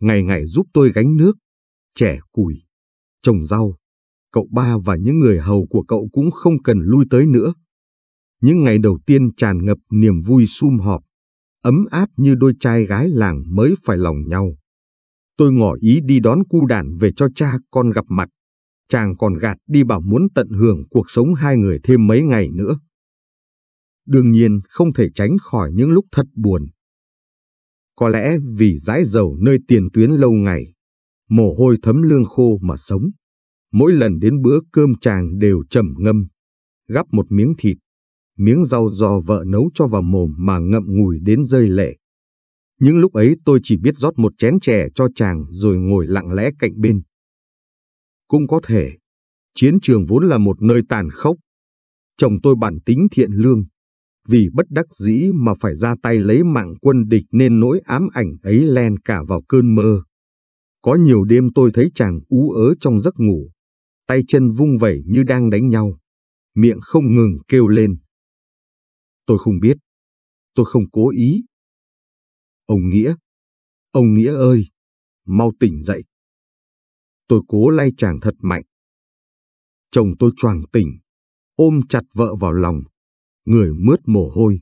Ngày ngày giúp tôi gánh nước, trẻ củi, trồng rau, cậu ba và những người hầu của cậu cũng không cần lui tới nữa. Những ngày đầu tiên tràn ngập niềm vui sum họp, ấm áp như đôi trai gái làng mới phải lòng nhau. Tôi ngỏ ý đi đón cu đàn về cho cha con gặp mặt. Chàng còn gạt đi bảo muốn tận hưởng cuộc sống hai người thêm mấy ngày nữa. Đương nhiên không thể tránh khỏi những lúc thật buồn. Có lẽ vì dãi dầu nơi tiền tuyến lâu ngày, mồ hôi thấm lương khô mà sống. Mỗi lần đến bữa cơm chàng đều trầm ngâm, gắp một miếng thịt, miếng rau do vợ nấu cho vào mồm mà ngậm ngùi đến rơi lệ. Những lúc ấy tôi chỉ biết rót một chén chè cho chàng rồi ngồi lặng lẽ cạnh bên. Cũng có thể, chiến trường vốn là một nơi tàn khốc. Chồng tôi bản tính thiện lương, vì bất đắc dĩ mà phải ra tay lấy mạng quân địch nên nỗi ám ảnh ấy len cả vào cơn mơ. Có nhiều đêm tôi thấy chàng ú ớ trong giấc ngủ, tay chân vung vẩy như đang đánh nhau, miệng không ngừng kêu lên. Tôi không biết, tôi không cố ý. Ông Nghĩa, ông Nghĩa ơi, mau tỉnh dậy. Tôi cố lay chàng thật mạnh. Chồng tôi choàng tỉnh, ôm chặt vợ vào lòng, người mướt mồ hôi.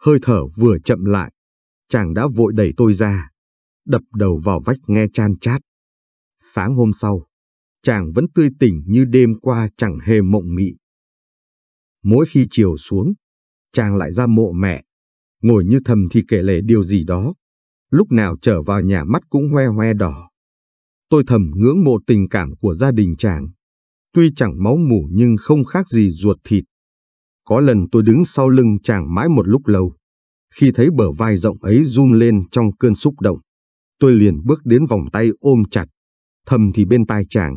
Hơi thở vừa chậm lại, chàng đã vội đẩy tôi ra, đập đầu vào vách nghe chan chát. Sáng hôm sau, chàng vẫn tươi tỉnh như đêm qua chẳng hề mộng mị. Mỗi khi chiều xuống, chàng lại ra mộ mẹ, ngồi như thầm thì kể lể điều gì đó, lúc nào trở vào nhà mắt cũng hoe hoe đỏ. Tôi thầm ngưỡng mộ tình cảm của gia đình chàng, tuy chẳng máu mủ nhưng không khác gì ruột thịt. Có lần tôi đứng sau lưng chàng mãi một lúc lâu, khi thấy bờ vai rộng ấy run lên trong cơn xúc động, tôi liền bước đến vòng tay ôm chặt, thầm thì bên tai chàng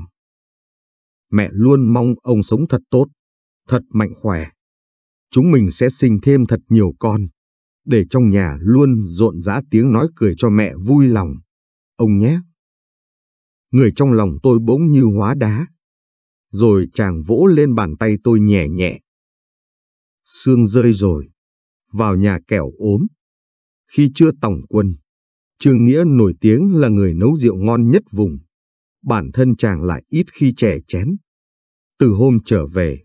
mẹ luôn mong ông sống thật tốt, thật mạnh khỏe. Chúng mình sẽ sinh thêm thật nhiều con, để trong nhà luôn rộn rã tiếng nói cười cho mẹ vui lòng. Ông nhé! Người trong lòng tôi bỗng như hóa đá. Rồi chàng vỗ lên bàn tay tôi nhẹ nhẹ. Sương rơi rồi, vào nhà kẻo ốm. Khi chưa tổng quân, Trương Nghĩa nổi tiếng là người nấu rượu ngon nhất vùng. Bản thân chàng lại ít khi trẻ chén. Từ hôm trở về,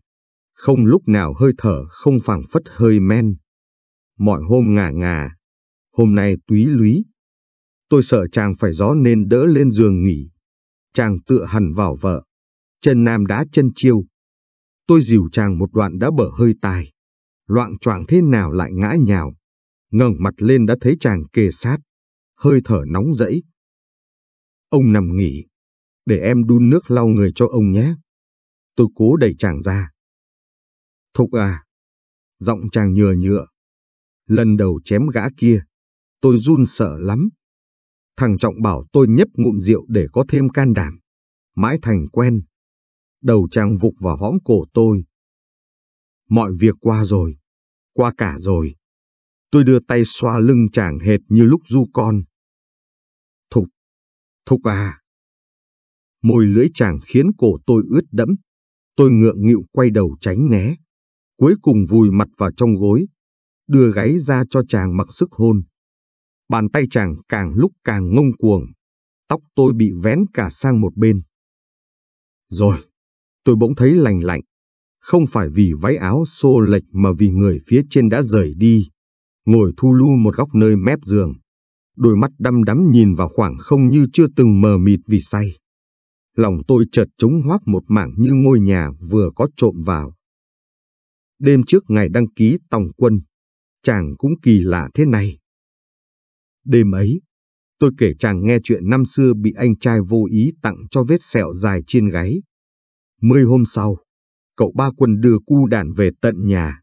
không lúc nào hơi thở không phảng phất hơi men. Mọi hôm ngả ngả hôm nay túy lúy. Tôi sợ chàng phải gió nên đỡ lên giường nghỉ. Chàng tựa hẳn vào vợ, chân nam đá chân chiêu. Tôi dìu chàng một đoạn đã bở hơi tai, loạn choạng thế nào lại ngã nhào. ngẩng mặt lên đã thấy chàng kề sát, hơi thở nóng rẫy. Ông nằm nghỉ, để em đun nước lau người cho ông nhé. Tôi cố đẩy chàng ra. Thục à! Giọng chàng nhừa nhựa. Lần đầu chém gã kia, tôi run sợ lắm. Thằng Trọng bảo tôi nhấp ngụm rượu để có thêm can đảm. Mãi thành quen. Đầu chàng vụt vào hõm cổ tôi. Mọi việc qua rồi. Qua cả rồi. Tôi đưa tay xoa lưng chàng hệt như lúc du con. Thục. Thục à! Môi lưỡi chàng khiến cổ tôi ướt đẫm. Tôi ngượng nghịu quay đầu tránh né. Cuối cùng vùi mặt vào trong gối. Đưa gáy ra cho chàng mặc sức hôn. Bàn tay chàng càng lúc càng ngông cuồng. Tóc tôi bị vén cả sang một bên. Rồi, tôi bỗng thấy lành lạnh. Không phải vì váy áo xô lệch mà vì người phía trên đã rời đi. Ngồi thu lu một góc nơi mép giường. Đôi mắt đăm đắm nhìn vào khoảng không như chưa từng mờ mịt vì say lòng tôi chợt trống hoác một mảng như ngôi nhà vừa có trộm vào. Đêm trước ngày đăng ký tòng quân, chàng cũng kỳ lạ thế này. Đêm ấy, tôi kể chàng nghe chuyện năm xưa bị anh trai vô ý tặng cho vết sẹo dài trên gáy. Mười hôm sau, cậu ba quân đưa cu đàn về tận nhà.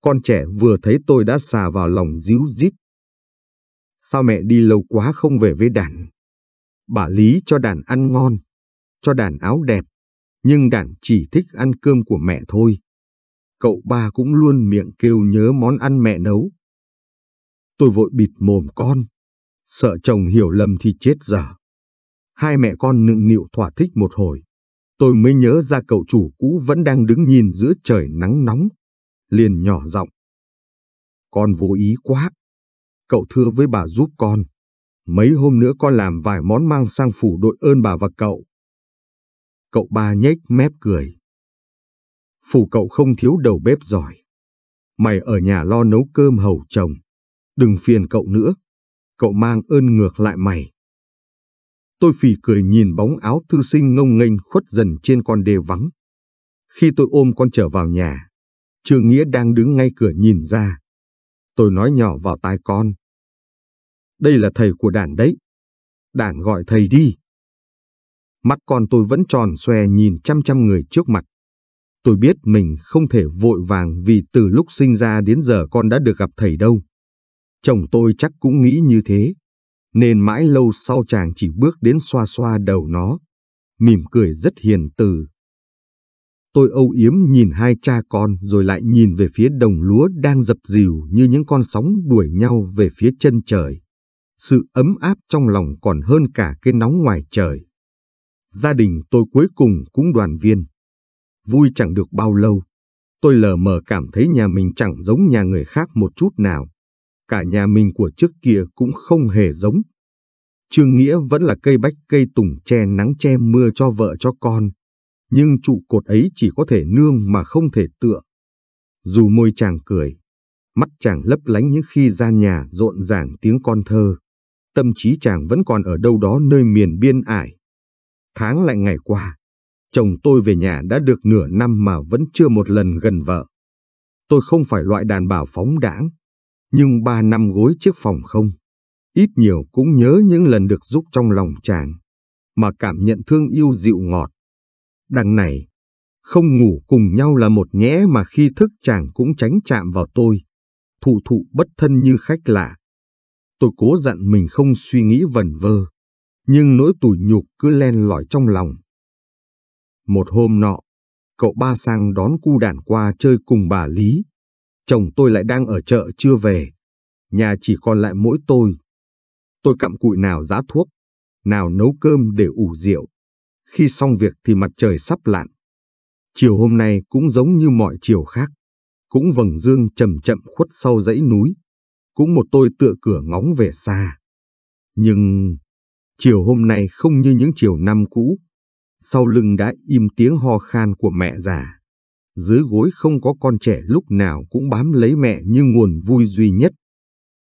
Con trẻ vừa thấy tôi đã xà vào lòng díu dít. Sao mẹ đi lâu quá không về với đàn? Bà Lý cho đàn ăn ngon, cho đàn áo đẹp, nhưng đàn chỉ thích ăn cơm của mẹ thôi. Cậu ba cũng luôn miệng kêu nhớ món ăn mẹ nấu. Tôi vội bịt mồm con, sợ chồng hiểu lầm thì chết dở. Hai mẹ con nựng nịu thỏa thích một hồi, tôi mới nhớ ra cậu chủ cũ vẫn đang đứng nhìn giữa trời nắng nóng, liền nhỏ giọng. Con vô ý quá, cậu thưa với bà giúp con. Mấy hôm nữa con làm vài món mang sang phủ đội ơn bà và cậu. Cậu ba nhếch mép cười. Phủ cậu không thiếu đầu bếp giỏi. Mày ở nhà lo nấu cơm hầu chồng. Đừng phiền cậu nữa. Cậu mang ơn ngược lại mày. Tôi phì cười nhìn bóng áo thư sinh ngông nghênh khuất dần trên con đê vắng. Khi tôi ôm con trở vào nhà, trường Nghĩa đang đứng ngay cửa nhìn ra. Tôi nói nhỏ vào tai con. Đây là thầy của đàn đấy. Đàn gọi thầy đi mắt con tôi vẫn tròn xòe nhìn chăm chăm người trước mặt. Tôi biết mình không thể vội vàng vì từ lúc sinh ra đến giờ con đã được gặp thầy đâu. Chồng tôi chắc cũng nghĩ như thế, nên mãi lâu sau chàng chỉ bước đến xoa xoa đầu nó, mỉm cười rất hiền từ. Tôi âu yếm nhìn hai cha con rồi lại nhìn về phía đồng lúa đang dập dìu như những con sóng đuổi nhau về phía chân trời. Sự ấm áp trong lòng còn hơn cả cái nóng ngoài trời gia đình tôi cuối cùng cũng đoàn viên. Vui chẳng được bao lâu, tôi lờ mờ cảm thấy nhà mình chẳng giống nhà người khác một chút nào. Cả nhà mình của trước kia cũng không hề giống. Trương Nghĩa vẫn là cây bách cây tùng che nắng che mưa cho vợ cho con, nhưng trụ cột ấy chỉ có thể nương mà không thể tựa. Dù môi chàng cười, mắt chàng lấp lánh những khi ra nhà rộn ràng tiếng con thơ, tâm trí chàng vẫn còn ở đâu đó nơi miền biên ải, tháng lại ngày qua, chồng tôi về nhà đã được nửa năm mà vẫn chưa một lần gần vợ. Tôi không phải loại đàn bà phóng đãng, nhưng ba năm gối chiếc phòng không, ít nhiều cũng nhớ những lần được giúp trong lòng chàng, mà cảm nhận thương yêu dịu ngọt. Đằng này, không ngủ cùng nhau là một nhẽ mà khi thức chàng cũng tránh chạm vào tôi, thụ thụ bất thân như khách lạ. Tôi cố dặn mình không suy nghĩ vẩn vơ, nhưng nỗi tủi nhục cứ len lỏi trong lòng. Một hôm nọ, cậu ba sang đón cu đàn qua chơi cùng bà Lý. Chồng tôi lại đang ở chợ chưa về. Nhà chỉ còn lại mỗi tôi. Tôi cặm cụi nào giá thuốc, nào nấu cơm để ủ rượu. Khi xong việc thì mặt trời sắp lặn. Chiều hôm nay cũng giống như mọi chiều khác. Cũng vầng dương chậm chậm khuất sau dãy núi. Cũng một tôi tựa cửa ngóng về xa. Nhưng Chiều hôm nay không như những chiều năm cũ. Sau lưng đã im tiếng ho khan của mẹ già. Dưới gối không có con trẻ lúc nào cũng bám lấy mẹ như nguồn vui duy nhất.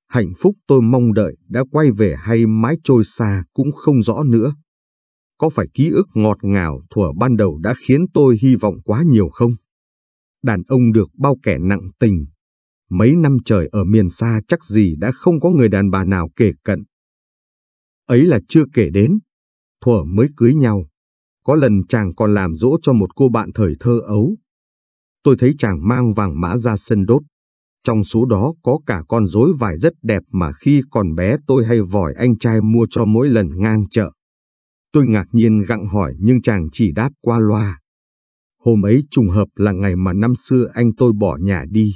Hạnh phúc tôi mong đợi đã quay về hay mãi trôi xa cũng không rõ nữa. Có phải ký ức ngọt ngào thuở ban đầu đã khiến tôi hy vọng quá nhiều không? Đàn ông được bao kẻ nặng tình, mấy năm trời ở miền xa chắc gì đã không có người đàn bà nào kể cận Ấy là chưa kể đến, thuở mới cưới nhau, có lần chàng còn làm dỗ cho một cô bạn thời thơ ấu. Tôi thấy chàng mang vàng mã ra sân đốt, trong số đó có cả con rối vải rất đẹp mà khi còn bé tôi hay vòi anh trai mua cho mỗi lần ngang chợ. Tôi ngạc nhiên gặng hỏi nhưng chàng chỉ đáp qua loa. Hôm ấy trùng hợp là ngày mà năm xưa anh tôi bỏ nhà đi.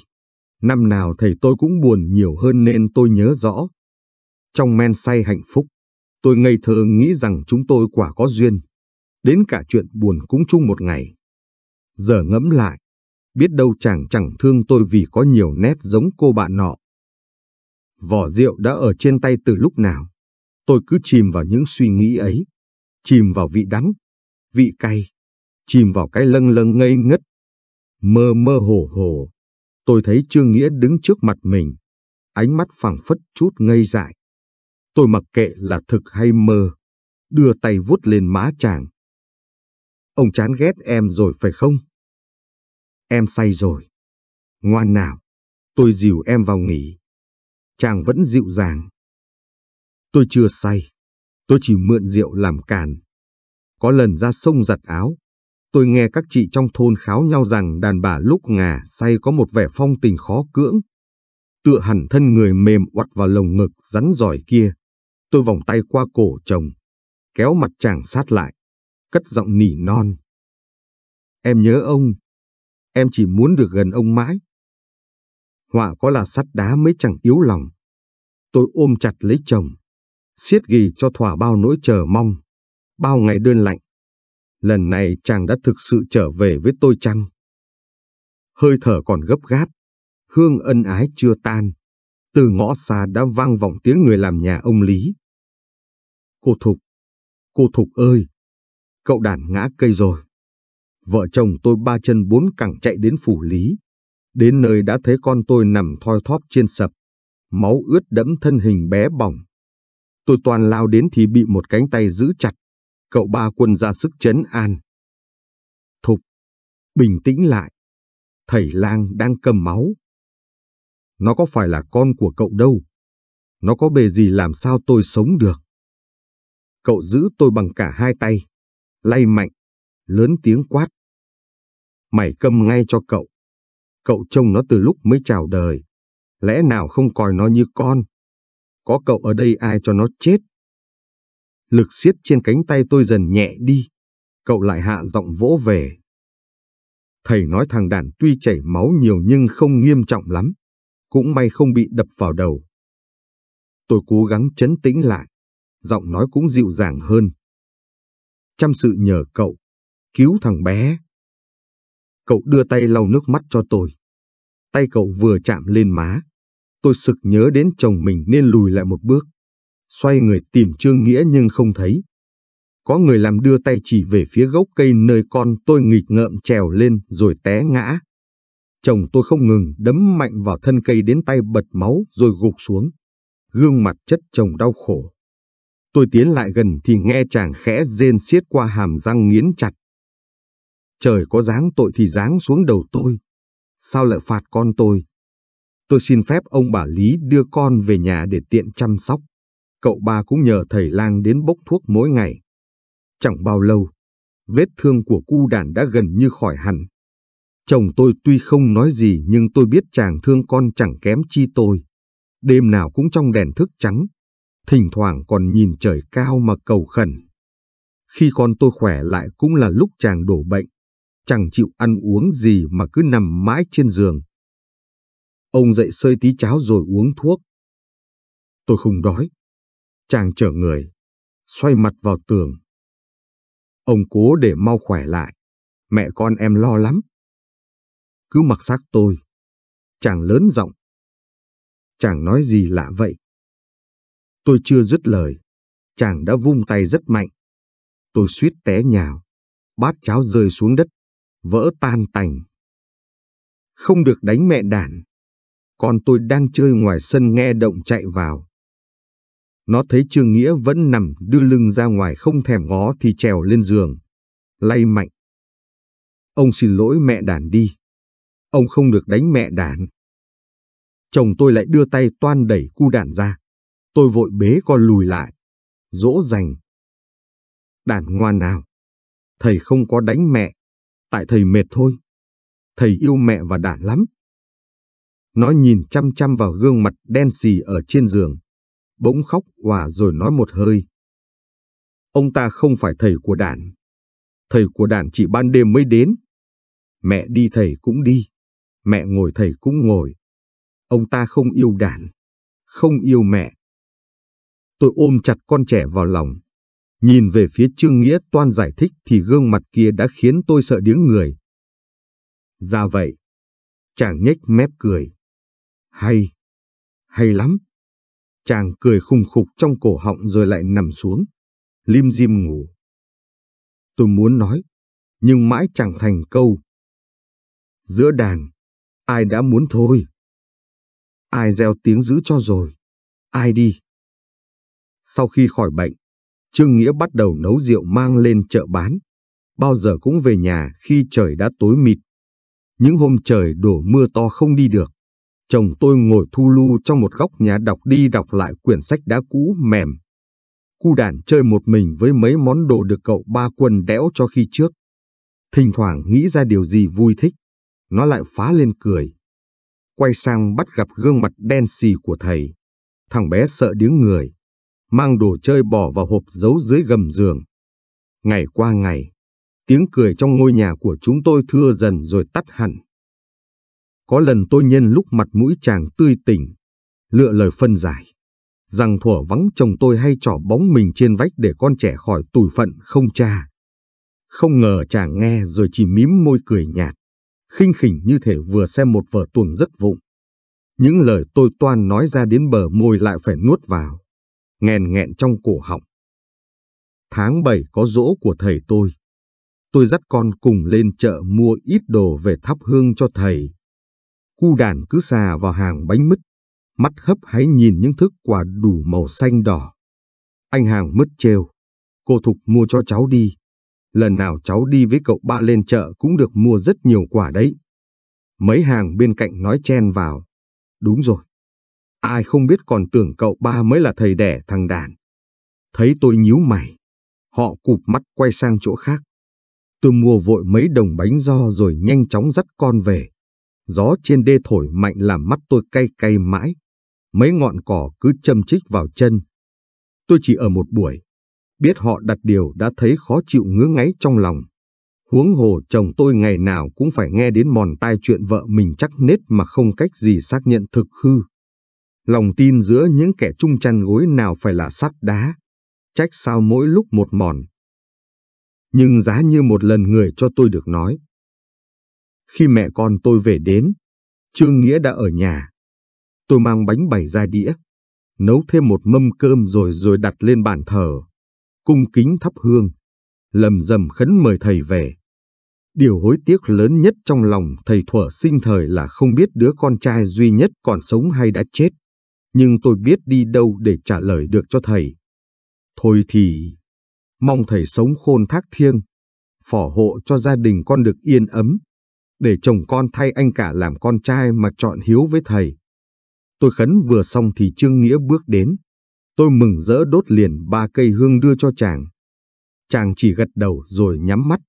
Năm nào thầy tôi cũng buồn nhiều hơn nên tôi nhớ rõ. Trong men say hạnh phúc, Tôi ngây thơ nghĩ rằng chúng tôi quả có duyên, đến cả chuyện buồn cũng chung một ngày. Giờ ngẫm lại, biết đâu chàng chẳng thương tôi vì có nhiều nét giống cô bạn nọ. Vỏ rượu đã ở trên tay từ lúc nào, tôi cứ chìm vào những suy nghĩ ấy, chìm vào vị đắng, vị cay, chìm vào cái lâng lâng ngây ngất. Mơ mơ hồ hồ, tôi thấy Trương Nghĩa đứng trước mặt mình, ánh mắt phẳng phất chút ngây dại. Tôi mặc kệ là thực hay mơ, đưa tay vuốt lên má chàng. Ông chán ghét em rồi phải không? Em say rồi. Ngoan nào, tôi dìu em vào nghỉ. Chàng vẫn dịu dàng. Tôi chưa say, tôi chỉ mượn rượu làm càn. Có lần ra sông giặt áo, tôi nghe các chị trong thôn kháo nhau rằng đàn bà lúc ngà say có một vẻ phong tình khó cưỡng. Tựa hẳn thân người mềm oặt vào lồng ngực rắn giỏi kia. Tôi vòng tay qua cổ chồng, kéo mặt chàng sát lại, cất giọng nỉ non. Em nhớ ông, em chỉ muốn được gần ông mãi. Họa có là sắt đá mới chẳng yếu lòng. Tôi ôm chặt lấy chồng, siết ghì cho thỏa bao nỗi chờ mong, bao ngày đơn lạnh. Lần này chàng đã thực sự trở về với tôi chăng? Hơi thở còn gấp gáp, hương ân ái chưa tan. Từ ngõ xa đã vang vọng tiếng người làm nhà ông Lý. Cô Thục, cô Thục ơi, cậu đàn ngã cây rồi. Vợ chồng tôi ba chân bốn cẳng chạy đến phủ lý. Đến nơi đã thấy con tôi nằm thoi thóp trên sập, máu ướt đẫm thân hình bé bỏng. Tôi toàn lao đến thì bị một cánh tay giữ chặt, cậu ba quân ra sức chấn an. Thục, bình tĩnh lại, thầy lang đang cầm máu. Nó có phải là con của cậu đâu, nó có bề gì làm sao tôi sống được. Cậu giữ tôi bằng cả hai tay, lay mạnh, lớn tiếng quát. Mày câm ngay cho cậu. Cậu trông nó từ lúc mới chào đời. Lẽ nào không coi nó như con? Có cậu ở đây ai cho nó chết? Lực siết trên cánh tay tôi dần nhẹ đi. Cậu lại hạ giọng vỗ về. Thầy nói thằng đàn tuy chảy máu nhiều nhưng không nghiêm trọng lắm. Cũng may không bị đập vào đầu. Tôi cố gắng chấn tĩnh lại giọng nói cũng dịu dàng hơn. Chăm sự nhờ cậu, cứu thằng bé. Cậu đưa tay lau nước mắt cho tôi. Tay cậu vừa chạm lên má. Tôi sực nhớ đến chồng mình nên lùi lại một bước. Xoay người tìm Trương Nghĩa nhưng không thấy. Có người làm đưa tay chỉ về phía gốc cây nơi con tôi nghịch ngợm trèo lên rồi té ngã. Chồng tôi không ngừng đấm mạnh vào thân cây đến tay bật máu rồi gục xuống. Gương mặt chất chồng đau khổ. Tôi tiến lại gần thì nghe chàng khẽ rên xiết qua hàm răng nghiến chặt. Trời có dáng tội thì dáng xuống đầu tôi. Sao lại phạt con tôi? Tôi xin phép ông bà Lý đưa con về nhà để tiện chăm sóc. Cậu ba cũng nhờ thầy lang đến bốc thuốc mỗi ngày. Chẳng bao lâu, vết thương của cu đàn đã gần như khỏi hẳn. Chồng tôi tuy không nói gì nhưng tôi biết chàng thương con chẳng kém chi tôi. Đêm nào cũng trong đèn thức trắng, thỉnh thoảng còn nhìn trời cao mà cầu khẩn. Khi con tôi khỏe lại cũng là lúc chàng đổ bệnh, chẳng chịu ăn uống gì mà cứ nằm mãi trên giường. Ông dậy sơi tí cháo rồi uống thuốc. Tôi không đói. Chàng trở người, xoay mặt vào tường. Ông cố để mau khỏe lại, mẹ con em lo lắm. Cứ mặc xác tôi. Chàng lớn giọng. Chàng nói gì lạ vậy? Tôi chưa dứt lời, chàng đã vung tay rất mạnh. Tôi suýt té nhào, bát cháo rơi xuống đất, vỡ tan tành. Không được đánh mẹ đàn, con tôi đang chơi ngoài sân nghe động chạy vào. Nó thấy Trương Nghĩa vẫn nằm đưa lưng ra ngoài không thèm ngó thì trèo lên giường, lay mạnh. Ông xin lỗi mẹ đàn đi. Ông không được đánh mẹ đàn. Chồng tôi lại đưa tay toan đẩy cu đàn ra. Tôi vội bế con lùi lại, dỗ dành. Đàn ngoan nào, thầy không có đánh mẹ, tại thầy mệt thôi. Thầy yêu mẹ và đàn lắm. Nó nhìn chăm chăm vào gương mặt đen xì ở trên giường, bỗng khóc hòa rồi nói một hơi. Ông ta không phải thầy của đàn, Thầy của đàn chỉ ban đêm mới đến. Mẹ đi thầy cũng đi, mẹ ngồi thầy cũng ngồi. Ông ta không yêu đàn, không yêu mẹ, Tôi ôm chặt con trẻ vào lòng. Nhìn về phía Trương Nghĩa Toan giải thích thì gương mặt kia đã khiến tôi sợ điếng người. Ra dạ vậy. Chàng nhếch mép cười. Hay. Hay lắm. Chàng cười khùng khục trong cổ họng rồi lại nằm xuống. Lim dim ngủ. Tôi muốn nói. Nhưng mãi chẳng thành câu. Giữa đàn. Ai đã muốn thôi. Ai gieo tiếng giữ cho rồi. Ai đi. Sau khi khỏi bệnh, Trương Nghĩa bắt đầu nấu rượu mang lên chợ bán, bao giờ cũng về nhà khi trời đã tối mịt. Những hôm trời đổ mưa to không đi được, chồng tôi ngồi thu lưu trong một góc nhà đọc đi đọc lại quyển sách đã cũ mềm. Cu đàn chơi một mình với mấy món đồ được cậu ba quân đẽo cho khi trước. Thỉnh thoảng nghĩ ra điều gì vui thích, nó lại phá lên cười. Quay sang bắt gặp gương mặt đen xì của thầy. Thằng bé sợ điếng người, mang đồ chơi bỏ vào hộp giấu dưới gầm giường. Ngày qua ngày, tiếng cười trong ngôi nhà của chúng tôi thưa dần rồi tắt hẳn. Có lần tôi nhân lúc mặt mũi chàng tươi tỉnh, lựa lời phân giải, rằng thủa vắng chồng tôi hay trỏ bóng mình trên vách để con trẻ khỏi tủi phận không cha. Không ngờ chàng nghe rồi chỉ mím môi cười nhạt, khinh khỉnh như thể vừa xem một vở tuồng rất vụng. Những lời tôi toan nói ra đến bờ môi lại phải nuốt vào nghèn nghẹn trong cổ họng. Tháng 7 có dỗ của thầy tôi. Tôi dắt con cùng lên chợ mua ít đồ về thắp hương cho thầy. Cu đàn cứ xà vào hàng bánh mứt, mắt hấp háy nhìn những thức quà đủ màu xanh đỏ. Anh hàng mứt trêu, cô Thục mua cho cháu đi. Lần nào cháu đi với cậu ba lên chợ cũng được mua rất nhiều quả đấy. Mấy hàng bên cạnh nói chen vào. Đúng rồi, Ai không biết còn tưởng cậu ba mới là thầy đẻ thằng đàn. Thấy tôi nhíu mày. Họ cụp mắt quay sang chỗ khác. Tôi mua vội mấy đồng bánh do rồi nhanh chóng dắt con về. Gió trên đê thổi mạnh làm mắt tôi cay cay mãi. Mấy ngọn cỏ cứ châm chích vào chân. Tôi chỉ ở một buổi. Biết họ đặt điều đã thấy khó chịu ngứa ngáy trong lòng. Huống hồ chồng tôi ngày nào cũng phải nghe đến mòn tai chuyện vợ mình chắc nết mà không cách gì xác nhận thực hư lòng tin giữa những kẻ chung chăn gối nào phải là sắt đá, trách sao mỗi lúc một mòn. Nhưng giá như một lần người cho tôi được nói. Khi mẹ con tôi về đến, Trương Nghĩa đã ở nhà. Tôi mang bánh bày ra đĩa, nấu thêm một mâm cơm rồi rồi đặt lên bàn thờ, cung kính thắp hương, lầm rầm khấn mời thầy về. Điều hối tiếc lớn nhất trong lòng thầy thuở sinh thời là không biết đứa con trai duy nhất còn sống hay đã chết nhưng tôi biết đi đâu để trả lời được cho thầy. Thôi thì, mong thầy sống khôn thác thiêng, phỏ hộ cho gia đình con được yên ấm, để chồng con thay anh cả làm con trai mà chọn hiếu với thầy. Tôi khấn vừa xong thì Trương Nghĩa bước đến. Tôi mừng rỡ đốt liền ba cây hương đưa cho chàng. Chàng chỉ gật đầu rồi nhắm mắt,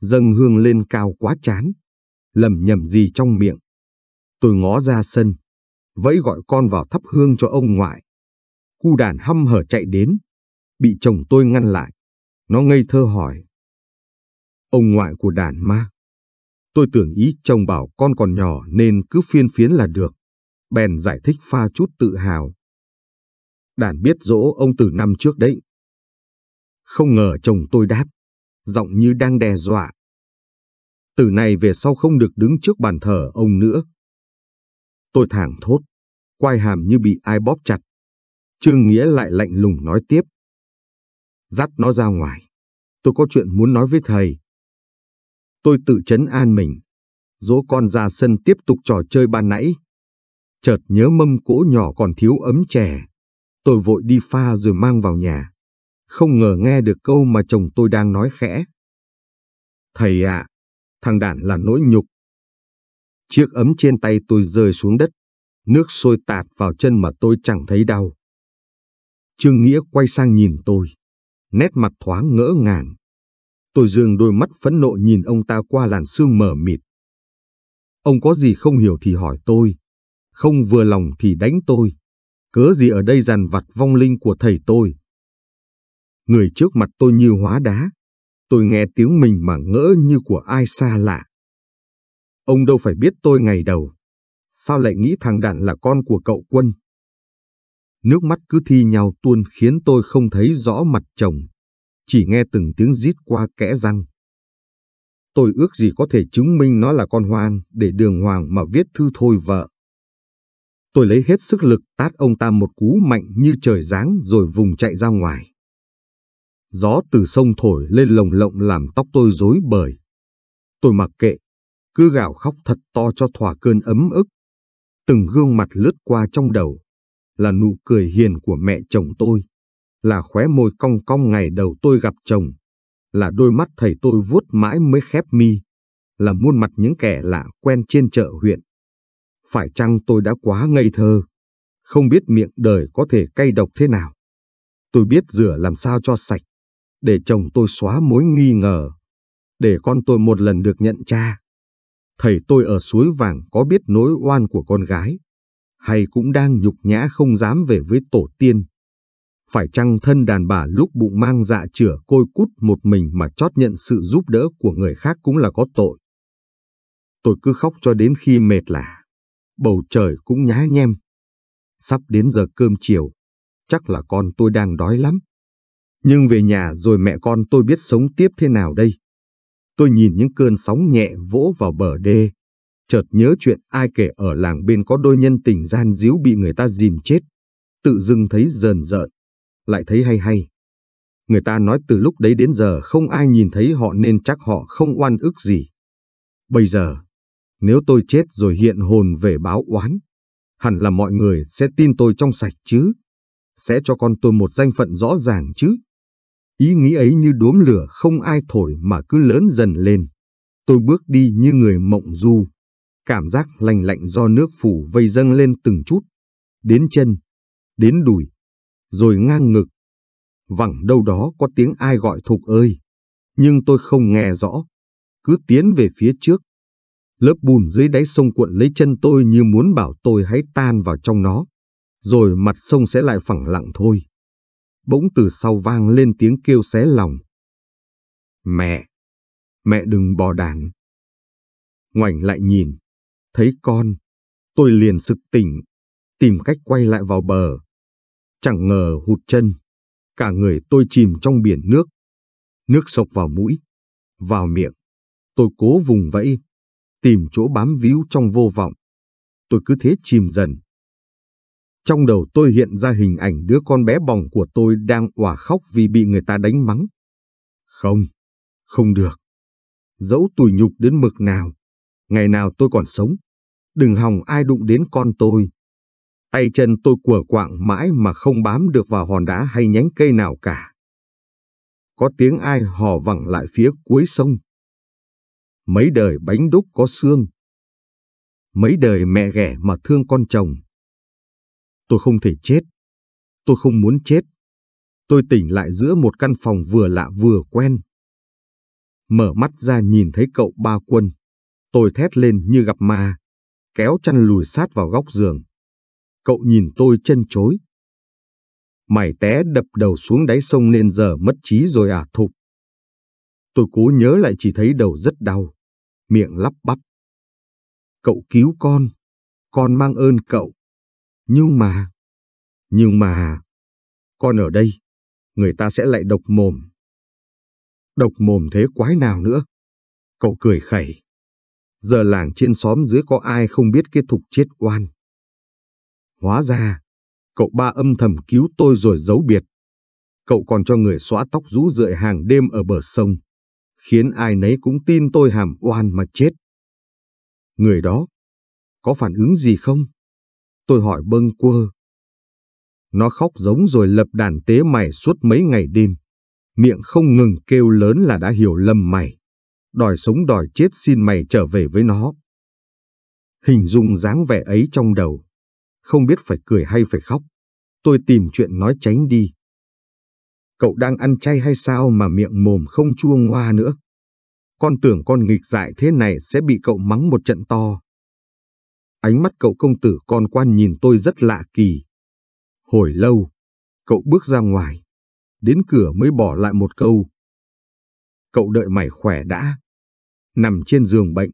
dâng hương lên cao quá chán, lầm nhầm gì trong miệng. Tôi ngó ra sân, vẫy gọi con vào thắp hương cho ông ngoại. Cu đàn hăm hở chạy đến, bị chồng tôi ngăn lại. Nó ngây thơ hỏi. Ông ngoại của đàn ma. Tôi tưởng ý chồng bảo con còn nhỏ nên cứ phiên phiến là được. Bèn giải thích pha chút tự hào. Đàn biết dỗ ông từ năm trước đấy. Không ngờ chồng tôi đáp, giọng như đang đe dọa. Từ nay về sau không được đứng trước bàn thờ ông nữa. Tôi thẳng thốt quai hàm như bị ai bóp chặt. Trương Nghĩa lại lạnh lùng nói tiếp. Dắt nó ra ngoài. Tôi có chuyện muốn nói với thầy. Tôi tự chấn an mình. Dỗ con ra sân tiếp tục trò chơi ban nãy. Chợt nhớ mâm cỗ nhỏ còn thiếu ấm chè. Tôi vội đi pha rồi mang vào nhà. Không ngờ nghe được câu mà chồng tôi đang nói khẽ. Thầy ạ, thằng đàn là nỗi nhục. Chiếc ấm trên tay tôi rơi xuống đất. Nước sôi tạt vào chân mà tôi chẳng thấy đau. Trương Nghĩa quay sang nhìn tôi. Nét mặt thoáng ngỡ ngàng. Tôi dường đôi mắt phẫn nộ nhìn ông ta qua làn sương mờ mịt. Ông có gì không hiểu thì hỏi tôi. Không vừa lòng thì đánh tôi. Cớ gì ở đây dàn vặt vong linh của thầy tôi. Người trước mặt tôi như hóa đá. Tôi nghe tiếng mình mà ngỡ như của ai xa lạ. Ông đâu phải biết tôi ngày đầu. Sao lại nghĩ thằng đàn là con của cậu quân? Nước mắt cứ thi nhau tuôn khiến tôi không thấy rõ mặt chồng, chỉ nghe từng tiếng rít qua kẽ răng. Tôi ước gì có thể chứng minh nó là con hoang để đường hoàng mà viết thư thôi vợ. Tôi lấy hết sức lực tát ông ta một cú mạnh như trời giáng rồi vùng chạy ra ngoài. Gió từ sông thổi lên lồng lộng làm tóc tôi rối bời. Tôi mặc kệ, cứ gào khóc thật to cho thỏa cơn ấm ức. Từng gương mặt lướt qua trong đầu, là nụ cười hiền của mẹ chồng tôi, là khóe môi cong cong ngày đầu tôi gặp chồng, là đôi mắt thầy tôi vuốt mãi mới khép mi, là muôn mặt những kẻ lạ quen trên chợ huyện. Phải chăng tôi đã quá ngây thơ, không biết miệng đời có thể cay độc thế nào. Tôi biết rửa làm sao cho sạch, để chồng tôi xóa mối nghi ngờ, để con tôi một lần được nhận cha thầy tôi ở suối vàng có biết nỗi oan của con gái, hay cũng đang nhục nhã không dám về với tổ tiên. Phải chăng thân đàn bà lúc bụng mang dạ chửa côi cút một mình mà chót nhận sự giúp đỡ của người khác cũng là có tội. Tôi cứ khóc cho đến khi mệt lạ bầu trời cũng nhá nhem. Sắp đến giờ cơm chiều, chắc là con tôi đang đói lắm. Nhưng về nhà rồi mẹ con tôi biết sống tiếp thế nào đây? Tôi nhìn những cơn sóng nhẹ vỗ vào bờ đê. Chợt nhớ chuyện ai kể ở làng bên có đôi nhân tình gian díu bị người ta dìm chết. Tự dưng thấy rờn rợn, lại thấy hay hay. Người ta nói từ lúc đấy đến giờ không ai nhìn thấy họ nên chắc họ không oan ức gì. Bây giờ, nếu tôi chết rồi hiện hồn về báo oán, hẳn là mọi người sẽ tin tôi trong sạch chứ. Sẽ cho con tôi một danh phận rõ ràng chứ. Ý nghĩ ấy như đốm lửa không ai thổi mà cứ lớn dần lên. Tôi bước đi như người mộng du. Cảm giác lành lạnh do nước phủ vây dâng lên từng chút. Đến chân, đến đùi, rồi ngang ngực. Vẳng đâu đó có tiếng ai gọi thục ơi. Nhưng tôi không nghe rõ. Cứ tiến về phía trước. Lớp bùn dưới đáy sông cuộn lấy chân tôi như muốn bảo tôi hãy tan vào trong nó. Rồi mặt sông sẽ lại phẳng lặng thôi bỗng từ sau vang lên tiếng kêu xé lòng. Mẹ! Mẹ đừng bỏ đàn! Ngoảnh lại nhìn, thấy con, tôi liền sực tỉnh, tìm cách quay lại vào bờ. Chẳng ngờ hụt chân, cả người tôi chìm trong biển nước. Nước sộc vào mũi, vào miệng. Tôi cố vùng vẫy, tìm chỗ bám víu trong vô vọng. Tôi cứ thế chìm dần, trong đầu tôi hiện ra hình ảnh đứa con bé bỏng của tôi đang òa khóc vì bị người ta đánh mắng. Không, không được. Dẫu tủi nhục đến mực nào, ngày nào tôi còn sống, đừng hòng ai đụng đến con tôi. Tay chân tôi của quạng mãi mà không bám được vào hòn đá hay nhánh cây nào cả. Có tiếng ai hò vẳng lại phía cuối sông. Mấy đời bánh đúc có xương. Mấy đời mẹ ghẻ mà thương con chồng. Tôi không thể chết. Tôi không muốn chết. Tôi tỉnh lại giữa một căn phòng vừa lạ vừa quen. Mở mắt ra nhìn thấy cậu ba quân. Tôi thét lên như gặp ma, kéo chăn lùi sát vào góc giường. Cậu nhìn tôi chân chối. Mày té đập đầu xuống đáy sông nên giờ mất trí rồi à thục. Tôi cố nhớ lại chỉ thấy đầu rất đau, miệng lắp bắp. Cậu cứu con, con mang ơn cậu. Nhưng mà... Nhưng mà... Con ở đây, người ta sẽ lại độc mồm. Độc mồm thế quái nào nữa? Cậu cười khẩy. Giờ làng trên xóm dưới có ai không biết cái thục chết oan. Hóa ra, cậu ba âm thầm cứu tôi rồi giấu biệt. Cậu còn cho người xóa tóc rũ rượi hàng đêm ở bờ sông, khiến ai nấy cũng tin tôi hàm oan mà chết. Người đó, có phản ứng gì không? tôi hỏi bâng quơ. Nó khóc giống rồi lập đàn tế mày suốt mấy ngày đêm. Miệng không ngừng kêu lớn là đã hiểu lầm mày. Đòi sống đòi chết xin mày trở về với nó. Hình dung dáng vẻ ấy trong đầu. Không biết phải cười hay phải khóc. Tôi tìm chuyện nói tránh đi. Cậu đang ăn chay hay sao mà miệng mồm không chua ngoa nữa? Con tưởng con nghịch dại thế này sẽ bị cậu mắng một trận to. Ánh mắt cậu công tử con quan nhìn tôi rất lạ kỳ. Hồi lâu, cậu bước ra ngoài, đến cửa mới bỏ lại một câu. Cậu đợi mày khỏe đã. Nằm trên giường bệnh,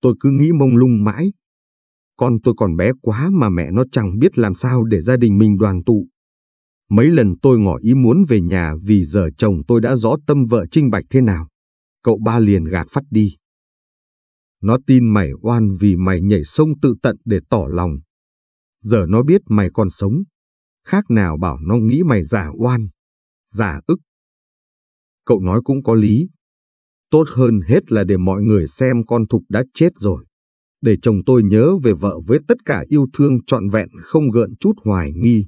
tôi cứ nghĩ mông lung mãi. Con tôi còn bé quá mà mẹ nó chẳng biết làm sao để gia đình mình đoàn tụ. Mấy lần tôi ngỏ ý muốn về nhà vì giờ chồng tôi đã rõ tâm vợ trinh bạch thế nào. Cậu ba liền gạt phát đi. Nó tin mày oan vì mày nhảy sông tự tận để tỏ lòng. Giờ nó biết mày còn sống. Khác nào bảo nó nghĩ mày giả oan, giả ức. Cậu nói cũng có lý. Tốt hơn hết là để mọi người xem con Thục đã chết rồi. Để chồng tôi nhớ về vợ với tất cả yêu thương trọn vẹn không gợn chút hoài nghi.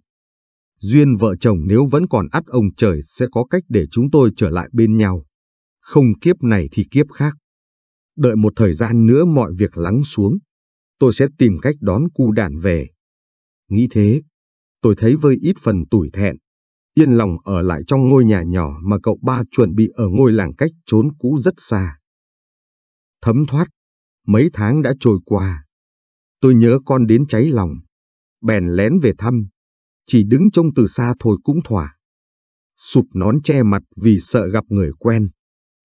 Duyên vợ chồng nếu vẫn còn ắt ông trời sẽ có cách để chúng tôi trở lại bên nhau. Không kiếp này thì kiếp khác. Đợi một thời gian nữa mọi việc lắng xuống, tôi sẽ tìm cách đón cu đàn về. Nghĩ thế, tôi thấy vơi ít phần tủi thẹn, yên lòng ở lại trong ngôi nhà nhỏ mà cậu ba chuẩn bị ở ngôi làng cách trốn cũ rất xa. Thấm thoát, mấy tháng đã trôi qua. Tôi nhớ con đến cháy lòng, bèn lén về thăm, chỉ đứng trông từ xa thôi cũng thỏa. Sụp nón che mặt vì sợ gặp người quen,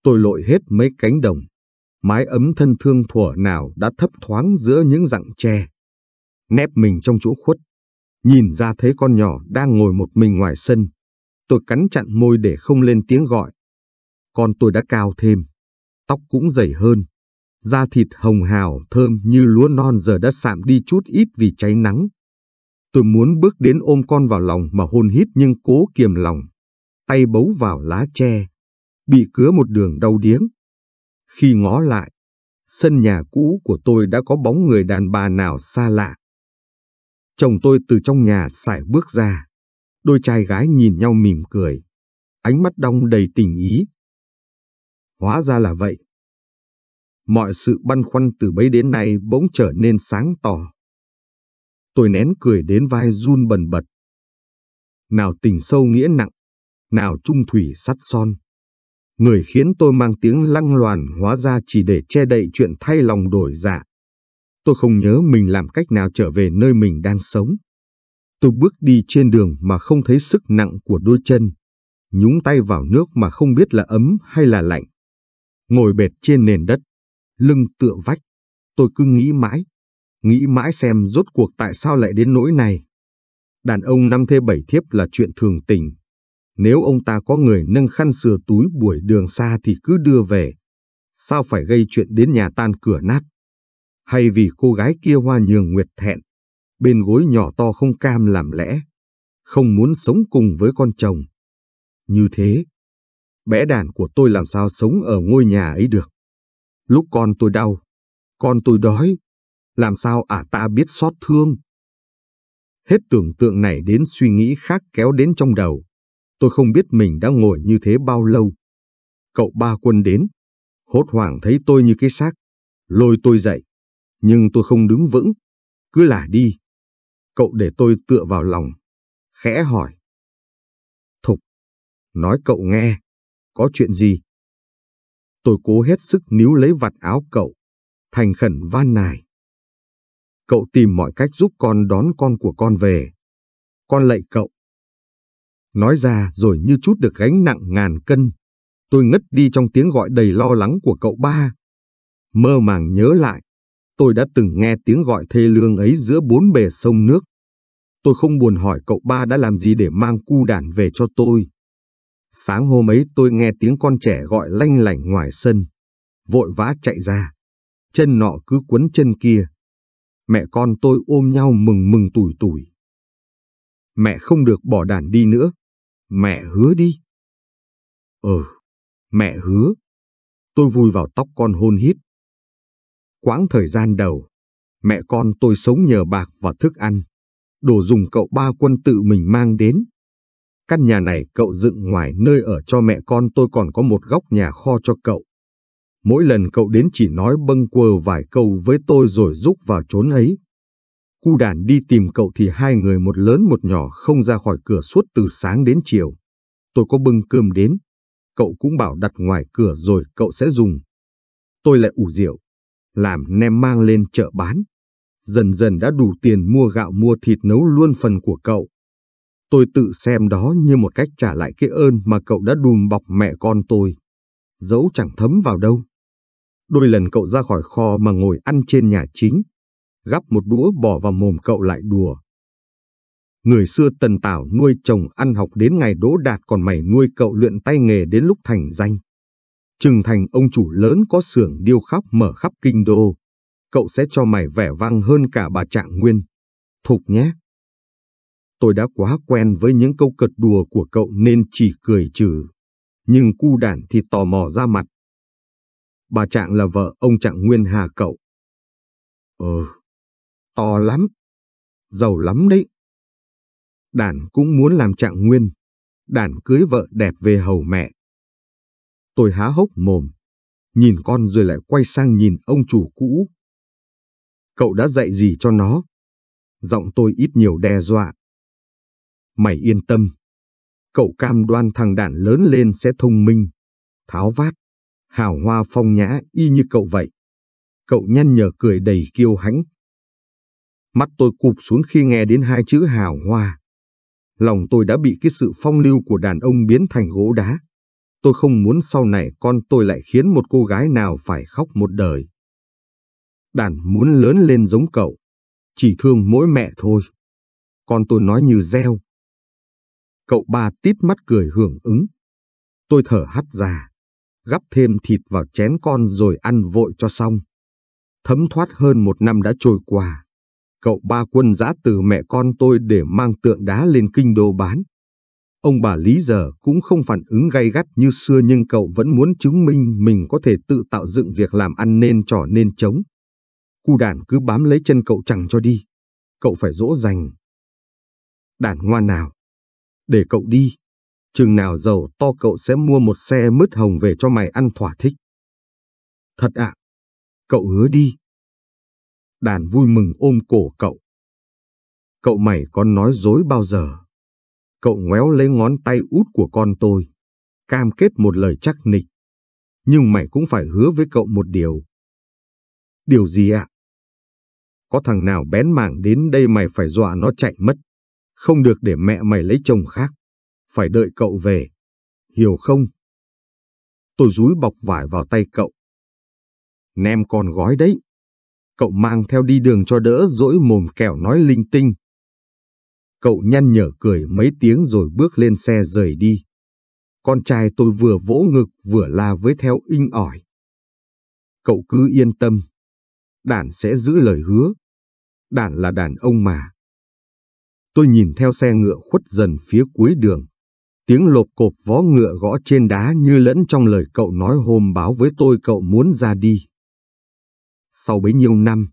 tôi lội hết mấy cánh đồng, mái ấm thân thương thuở nào đã thấp thoáng giữa những rặng tre. Nép mình trong chỗ khuất, nhìn ra thấy con nhỏ đang ngồi một mình ngoài sân. Tôi cắn chặn môi để không lên tiếng gọi. Con tôi đã cao thêm, tóc cũng dày hơn. Da thịt hồng hào thơm như lúa non giờ đã sạm đi chút ít vì cháy nắng. Tôi muốn bước đến ôm con vào lòng mà hôn hít nhưng cố kiềm lòng. Tay bấu vào lá tre, bị cứa một đường đau điếng. Khi ngó lại, sân nhà cũ của tôi đã có bóng người đàn bà nào xa lạ. Chồng tôi từ trong nhà sải bước ra. Đôi trai gái nhìn nhau mỉm cười. Ánh mắt đong đầy tình ý. Hóa ra là vậy. Mọi sự băn khoăn từ bấy đến nay bỗng trở nên sáng tỏ. Tôi nén cười đến vai run bần bật. Nào tình sâu nghĩa nặng, nào trung thủy sắt son người khiến tôi mang tiếng lăng loàn hóa ra chỉ để che đậy chuyện thay lòng đổi dạ. Tôi không nhớ mình làm cách nào trở về nơi mình đang sống. Tôi bước đi trên đường mà không thấy sức nặng của đôi chân, nhúng tay vào nước mà không biết là ấm hay là lạnh. Ngồi bệt trên nền đất, lưng tựa vách, tôi cứ nghĩ mãi, nghĩ mãi xem rốt cuộc tại sao lại đến nỗi này. Đàn ông năm thê bảy thiếp là chuyện thường tình, nếu ông ta có người nâng khăn sửa túi buổi đường xa thì cứ đưa về. Sao phải gây chuyện đến nhà tan cửa nát? Hay vì cô gái kia hoa nhường nguyệt thẹn, bên gối nhỏ to không cam làm lẽ, không muốn sống cùng với con chồng. Như thế, bẽ đàn của tôi làm sao sống ở ngôi nhà ấy được? Lúc con tôi đau, con tôi đói, làm sao ả à ta biết xót thương? Hết tưởng tượng này đến suy nghĩ khác kéo đến trong đầu. Tôi không biết mình đã ngồi như thế bao lâu. Cậu ba quân đến, hốt hoảng thấy tôi như cái xác, lôi tôi dậy, nhưng tôi không đứng vững, cứ lả đi. Cậu để tôi tựa vào lòng, khẽ hỏi. Thục, nói cậu nghe, có chuyện gì? Tôi cố hết sức níu lấy vạt áo cậu, thành khẩn van nài. Cậu tìm mọi cách giúp con đón con của con về. Con lạy cậu, Nói ra rồi như chút được gánh nặng ngàn cân. Tôi ngất đi trong tiếng gọi đầy lo lắng của cậu ba. Mơ màng nhớ lại, tôi đã từng nghe tiếng gọi thê lương ấy giữa bốn bề sông nước. Tôi không buồn hỏi cậu ba đã làm gì để mang cu đàn về cho tôi. Sáng hôm ấy tôi nghe tiếng con trẻ gọi lanh lảnh ngoài sân. Vội vã chạy ra. Chân nọ cứ quấn chân kia. Mẹ con tôi ôm nhau mừng mừng tủi tủi. Mẹ không được bỏ đàn đi nữa. Mẹ hứa đi. Ừ, mẹ hứa. Tôi vui vào tóc con hôn hít. Quãng thời gian đầu, mẹ con tôi sống nhờ bạc và thức ăn. Đồ dùng cậu ba quân tự mình mang đến. Căn nhà này cậu dựng ngoài nơi ở cho mẹ con tôi còn có một góc nhà kho cho cậu. Mỗi lần cậu đến chỉ nói bâng quơ vài câu với tôi rồi rúc vào chốn ấy. Cu đàn đi tìm cậu thì hai người một lớn một nhỏ không ra khỏi cửa suốt từ sáng đến chiều. Tôi có bưng cơm đến. Cậu cũng bảo đặt ngoài cửa rồi cậu sẽ dùng. Tôi lại ủ rượu. Làm nem mang lên chợ bán. Dần dần đã đủ tiền mua gạo mua thịt nấu luôn phần của cậu. Tôi tự xem đó như một cách trả lại cái ơn mà cậu đã đùm bọc mẹ con tôi. Dẫu chẳng thấm vào đâu. Đôi lần cậu ra khỏi kho mà ngồi ăn trên nhà chính, gắp một đũa bỏ vào mồm cậu lại đùa. Người xưa tần tảo nuôi chồng ăn học đến ngày đỗ đạt còn mày nuôi cậu luyện tay nghề đến lúc thành danh. Trừng thành ông chủ lớn có xưởng điêu khắc mở khắp kinh đô. Cậu sẽ cho mày vẻ vang hơn cả bà Trạng Nguyên. Thục nhé. Tôi đã quá quen với những câu cật đùa của cậu nên chỉ cười trừ. Nhưng cu đản thì tò mò ra mặt. Bà Trạng là vợ ông Trạng Nguyên hà cậu. Ờ, to lắm, giàu lắm đấy. Đản cũng muốn làm trạng nguyên, đản cưới vợ đẹp về hầu mẹ. Tôi há hốc mồm, nhìn con rồi lại quay sang nhìn ông chủ cũ. Cậu đã dạy gì cho nó? Giọng tôi ít nhiều đe dọa. Mày yên tâm, cậu cam đoan thằng đản lớn lên sẽ thông minh, tháo vát, hào hoa phong nhã y như cậu vậy. Cậu nhăn nhở cười đầy kiêu hãnh. Mắt tôi cụp xuống khi nghe đến hai chữ hào hoa. Lòng tôi đã bị cái sự phong lưu của đàn ông biến thành gỗ đá. Tôi không muốn sau này con tôi lại khiến một cô gái nào phải khóc một đời. Đàn muốn lớn lên giống cậu, chỉ thương mỗi mẹ thôi. Con tôi nói như reo. Cậu ba tít mắt cười hưởng ứng. Tôi thở hắt ra, gắp thêm thịt vào chén con rồi ăn vội cho xong. Thấm thoát hơn một năm đã trôi qua cậu ba quân giã từ mẹ con tôi để mang tượng đá lên kinh đô bán. Ông bà Lý giờ cũng không phản ứng gay gắt như xưa nhưng cậu vẫn muốn chứng minh mình có thể tự tạo dựng việc làm ăn nên trò nên chống Cu đàn cứ bám lấy chân cậu chẳng cho đi. Cậu phải dỗ dành. Đàn ngoan nào. Để cậu đi. Chừng nào giàu to cậu sẽ mua một xe mứt hồng về cho mày ăn thỏa thích. Thật ạ. cậu hứa đi đàn vui mừng ôm cổ cậu. Cậu mày con nói dối bao giờ? Cậu ngoéo lấy ngón tay út của con tôi, cam kết một lời chắc nịch. Nhưng mày cũng phải hứa với cậu một điều. Điều gì ạ? Có thằng nào bén mảng đến đây mày phải dọa nó chạy mất. Không được để mẹ mày lấy chồng khác. Phải đợi cậu về. Hiểu không? Tôi rúi bọc vải vào tay cậu. Nem con gói đấy cậu mang theo đi đường cho đỡ dỗi mồm kẻo nói linh tinh. Cậu nhăn nhở cười mấy tiếng rồi bước lên xe rời đi. Con trai tôi vừa vỗ ngực vừa la với theo inh ỏi. Cậu cứ yên tâm. Đản sẽ giữ lời hứa. Đản là đàn ông mà. Tôi nhìn theo xe ngựa khuất dần phía cuối đường. Tiếng lộp cộp vó ngựa gõ trên đá như lẫn trong lời cậu nói hôm báo với tôi cậu muốn ra đi. Sau bấy nhiêu năm,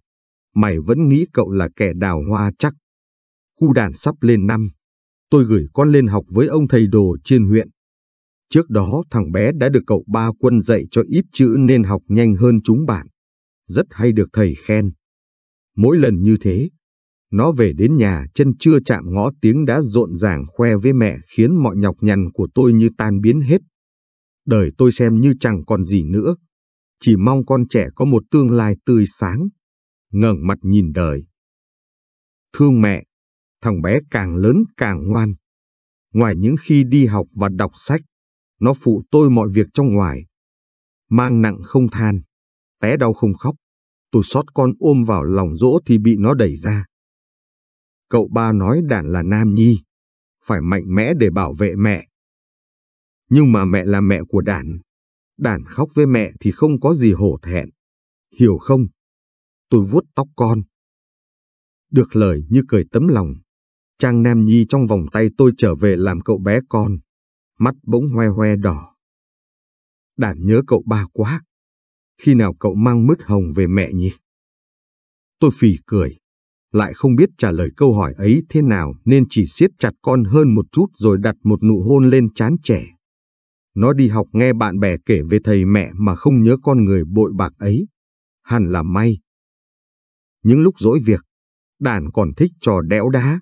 mày vẫn nghĩ cậu là kẻ đào hoa chắc. Cu đàn sắp lên năm, tôi gửi con lên học với ông thầy đồ trên huyện. Trước đó thằng bé đã được cậu ba quân dạy cho ít chữ nên học nhanh hơn chúng bạn. Rất hay được thầy khen. Mỗi lần như thế, nó về đến nhà chân chưa chạm ngõ tiếng đã rộn ràng khoe với mẹ khiến mọi nhọc nhằn của tôi như tan biến hết. Đời tôi xem như chẳng còn gì nữa chỉ mong con trẻ có một tương lai tươi sáng, ngẩng mặt nhìn đời. Thương mẹ, thằng bé càng lớn càng ngoan. Ngoài những khi đi học và đọc sách, nó phụ tôi mọi việc trong ngoài. Mang nặng không than, té đau không khóc, tôi xót con ôm vào lòng dỗ thì bị nó đẩy ra. Cậu ba nói đàn là nam nhi, phải mạnh mẽ để bảo vệ mẹ. Nhưng mà mẹ là mẹ của đàn, Đản khóc với mẹ thì không có gì hổ thẹn. Hiểu không? Tôi vuốt tóc con. Được lời như cười tấm lòng. Trang Nam Nhi trong vòng tay tôi trở về làm cậu bé con. Mắt bỗng hoe hoe đỏ. Đản nhớ cậu ba quá. Khi nào cậu mang mứt hồng về mẹ nhỉ? Tôi phì cười. Lại không biết trả lời câu hỏi ấy thế nào nên chỉ siết chặt con hơn một chút rồi đặt một nụ hôn lên trán trẻ. Nó đi học nghe bạn bè kể về thầy mẹ mà không nhớ con người bội bạc ấy. Hẳn là may. Những lúc dỗi việc, đàn còn thích trò đẽo đá.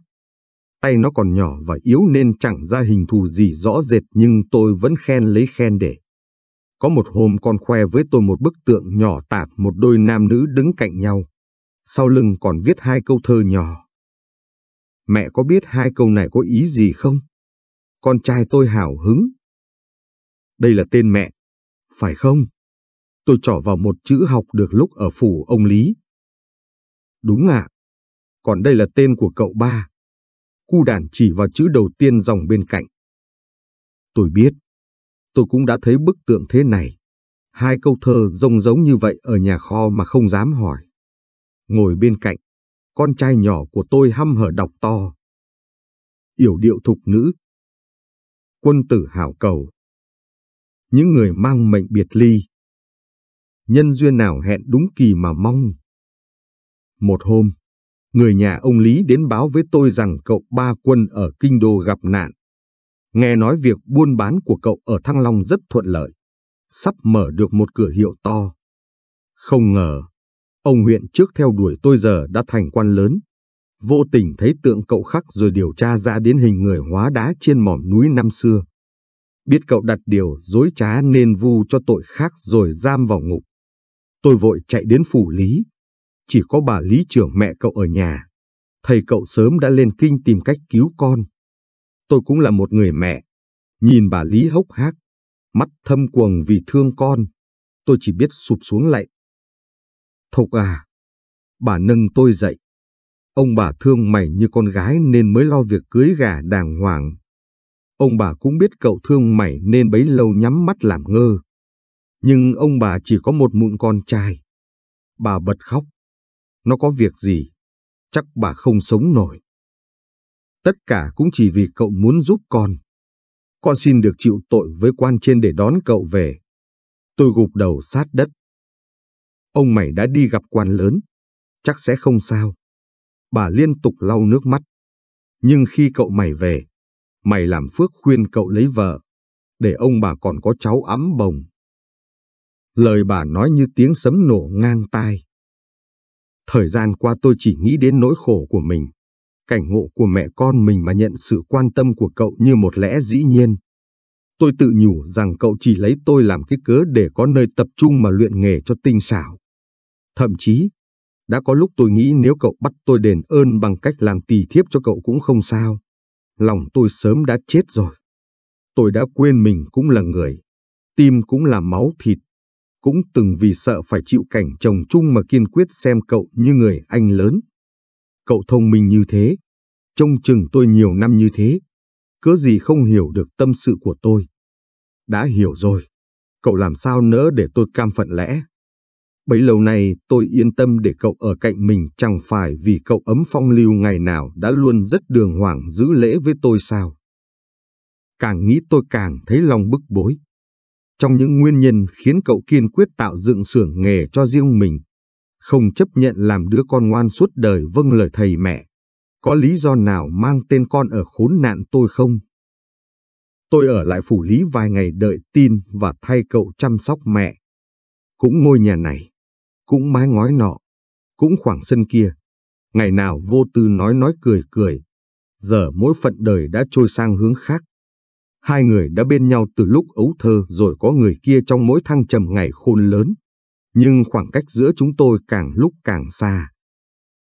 Tay nó còn nhỏ và yếu nên chẳng ra hình thù gì rõ rệt nhưng tôi vẫn khen lấy khen để. Có một hôm con khoe với tôi một bức tượng nhỏ tạc một đôi nam nữ đứng cạnh nhau. Sau lưng còn viết hai câu thơ nhỏ. Mẹ có biết hai câu này có ý gì không? Con trai tôi hào hứng, đây là tên mẹ. Phải không? Tôi trỏ vào một chữ học được lúc ở phủ ông Lý. Đúng ạ. À. Còn đây là tên của cậu ba. Cu đàn chỉ vào chữ đầu tiên dòng bên cạnh. Tôi biết. Tôi cũng đã thấy bức tượng thế này. Hai câu thơ rông giống như vậy ở nhà kho mà không dám hỏi. Ngồi bên cạnh, con trai nhỏ của tôi hăm hở đọc to. Yểu điệu thục nữ. Quân tử hảo cầu, những người mang mệnh biệt ly. Nhân duyên nào hẹn đúng kỳ mà mong. Một hôm, người nhà ông Lý đến báo với tôi rằng cậu ba quân ở Kinh Đô gặp nạn. Nghe nói việc buôn bán của cậu ở Thăng Long rất thuận lợi, sắp mở được một cửa hiệu to. Không ngờ, ông huyện trước theo đuổi tôi giờ đã thành quan lớn. Vô tình thấy tượng cậu khắc rồi điều tra ra đến hình người hóa đá trên mỏm núi năm xưa biết cậu đặt điều dối trá nên vu cho tội khác rồi giam vào ngục. Tôi vội chạy đến phủ lý. Chỉ có bà lý trưởng mẹ cậu ở nhà. Thầy cậu sớm đã lên kinh tìm cách cứu con. Tôi cũng là một người mẹ. Nhìn bà lý hốc hác, mắt thâm quầng vì thương con. Tôi chỉ biết sụp xuống lạy. Thục à, bà nâng tôi dậy. Ông bà thương mày như con gái nên mới lo việc cưới gà đàng hoàng Ông bà cũng biết cậu thương mày nên bấy lâu nhắm mắt làm ngơ. Nhưng ông bà chỉ có một mụn con trai. Bà bật khóc. Nó có việc gì? Chắc bà không sống nổi. Tất cả cũng chỉ vì cậu muốn giúp con. Con xin được chịu tội với quan trên để đón cậu về. Tôi gục đầu sát đất. Ông mày đã đi gặp quan lớn. Chắc sẽ không sao. Bà liên tục lau nước mắt. Nhưng khi cậu mày về, mày làm phước khuyên cậu lấy vợ, để ông bà còn có cháu ấm bồng. Lời bà nói như tiếng sấm nổ ngang tai. Thời gian qua tôi chỉ nghĩ đến nỗi khổ của mình, cảnh ngộ của mẹ con mình mà nhận sự quan tâm của cậu như một lẽ dĩ nhiên. Tôi tự nhủ rằng cậu chỉ lấy tôi làm cái cớ để có nơi tập trung mà luyện nghề cho tinh xảo. Thậm chí, đã có lúc tôi nghĩ nếu cậu bắt tôi đền ơn bằng cách làm tỳ thiếp cho cậu cũng không sao lòng tôi sớm đã chết rồi. Tôi đã quên mình cũng là người, tim cũng là máu thịt, cũng từng vì sợ phải chịu cảnh chồng chung mà kiên quyết xem cậu như người anh lớn. Cậu thông minh như thế, trông chừng tôi nhiều năm như thế, cớ gì không hiểu được tâm sự của tôi. Đã hiểu rồi, cậu làm sao nỡ để tôi cam phận lẽ. Bấy lâu nay tôi yên tâm để cậu ở cạnh mình chẳng phải vì cậu ấm phong lưu ngày nào đã luôn rất đường hoàng giữ lễ với tôi sao. Càng nghĩ tôi càng thấy lòng bức bối. Trong những nguyên nhân khiến cậu kiên quyết tạo dựng xưởng nghề cho riêng mình, không chấp nhận làm đứa con ngoan suốt đời vâng lời thầy mẹ, có lý do nào mang tên con ở khốn nạn tôi không? Tôi ở lại phủ lý vài ngày đợi tin và thay cậu chăm sóc mẹ. Cũng ngôi nhà này, cũng mái ngói nọ, cũng khoảng sân kia. Ngày nào vô tư nói nói cười cười, giờ mỗi phận đời đã trôi sang hướng khác. Hai người đã bên nhau từ lúc ấu thơ rồi có người kia trong mỗi thăng trầm ngày khôn lớn. Nhưng khoảng cách giữa chúng tôi càng lúc càng xa.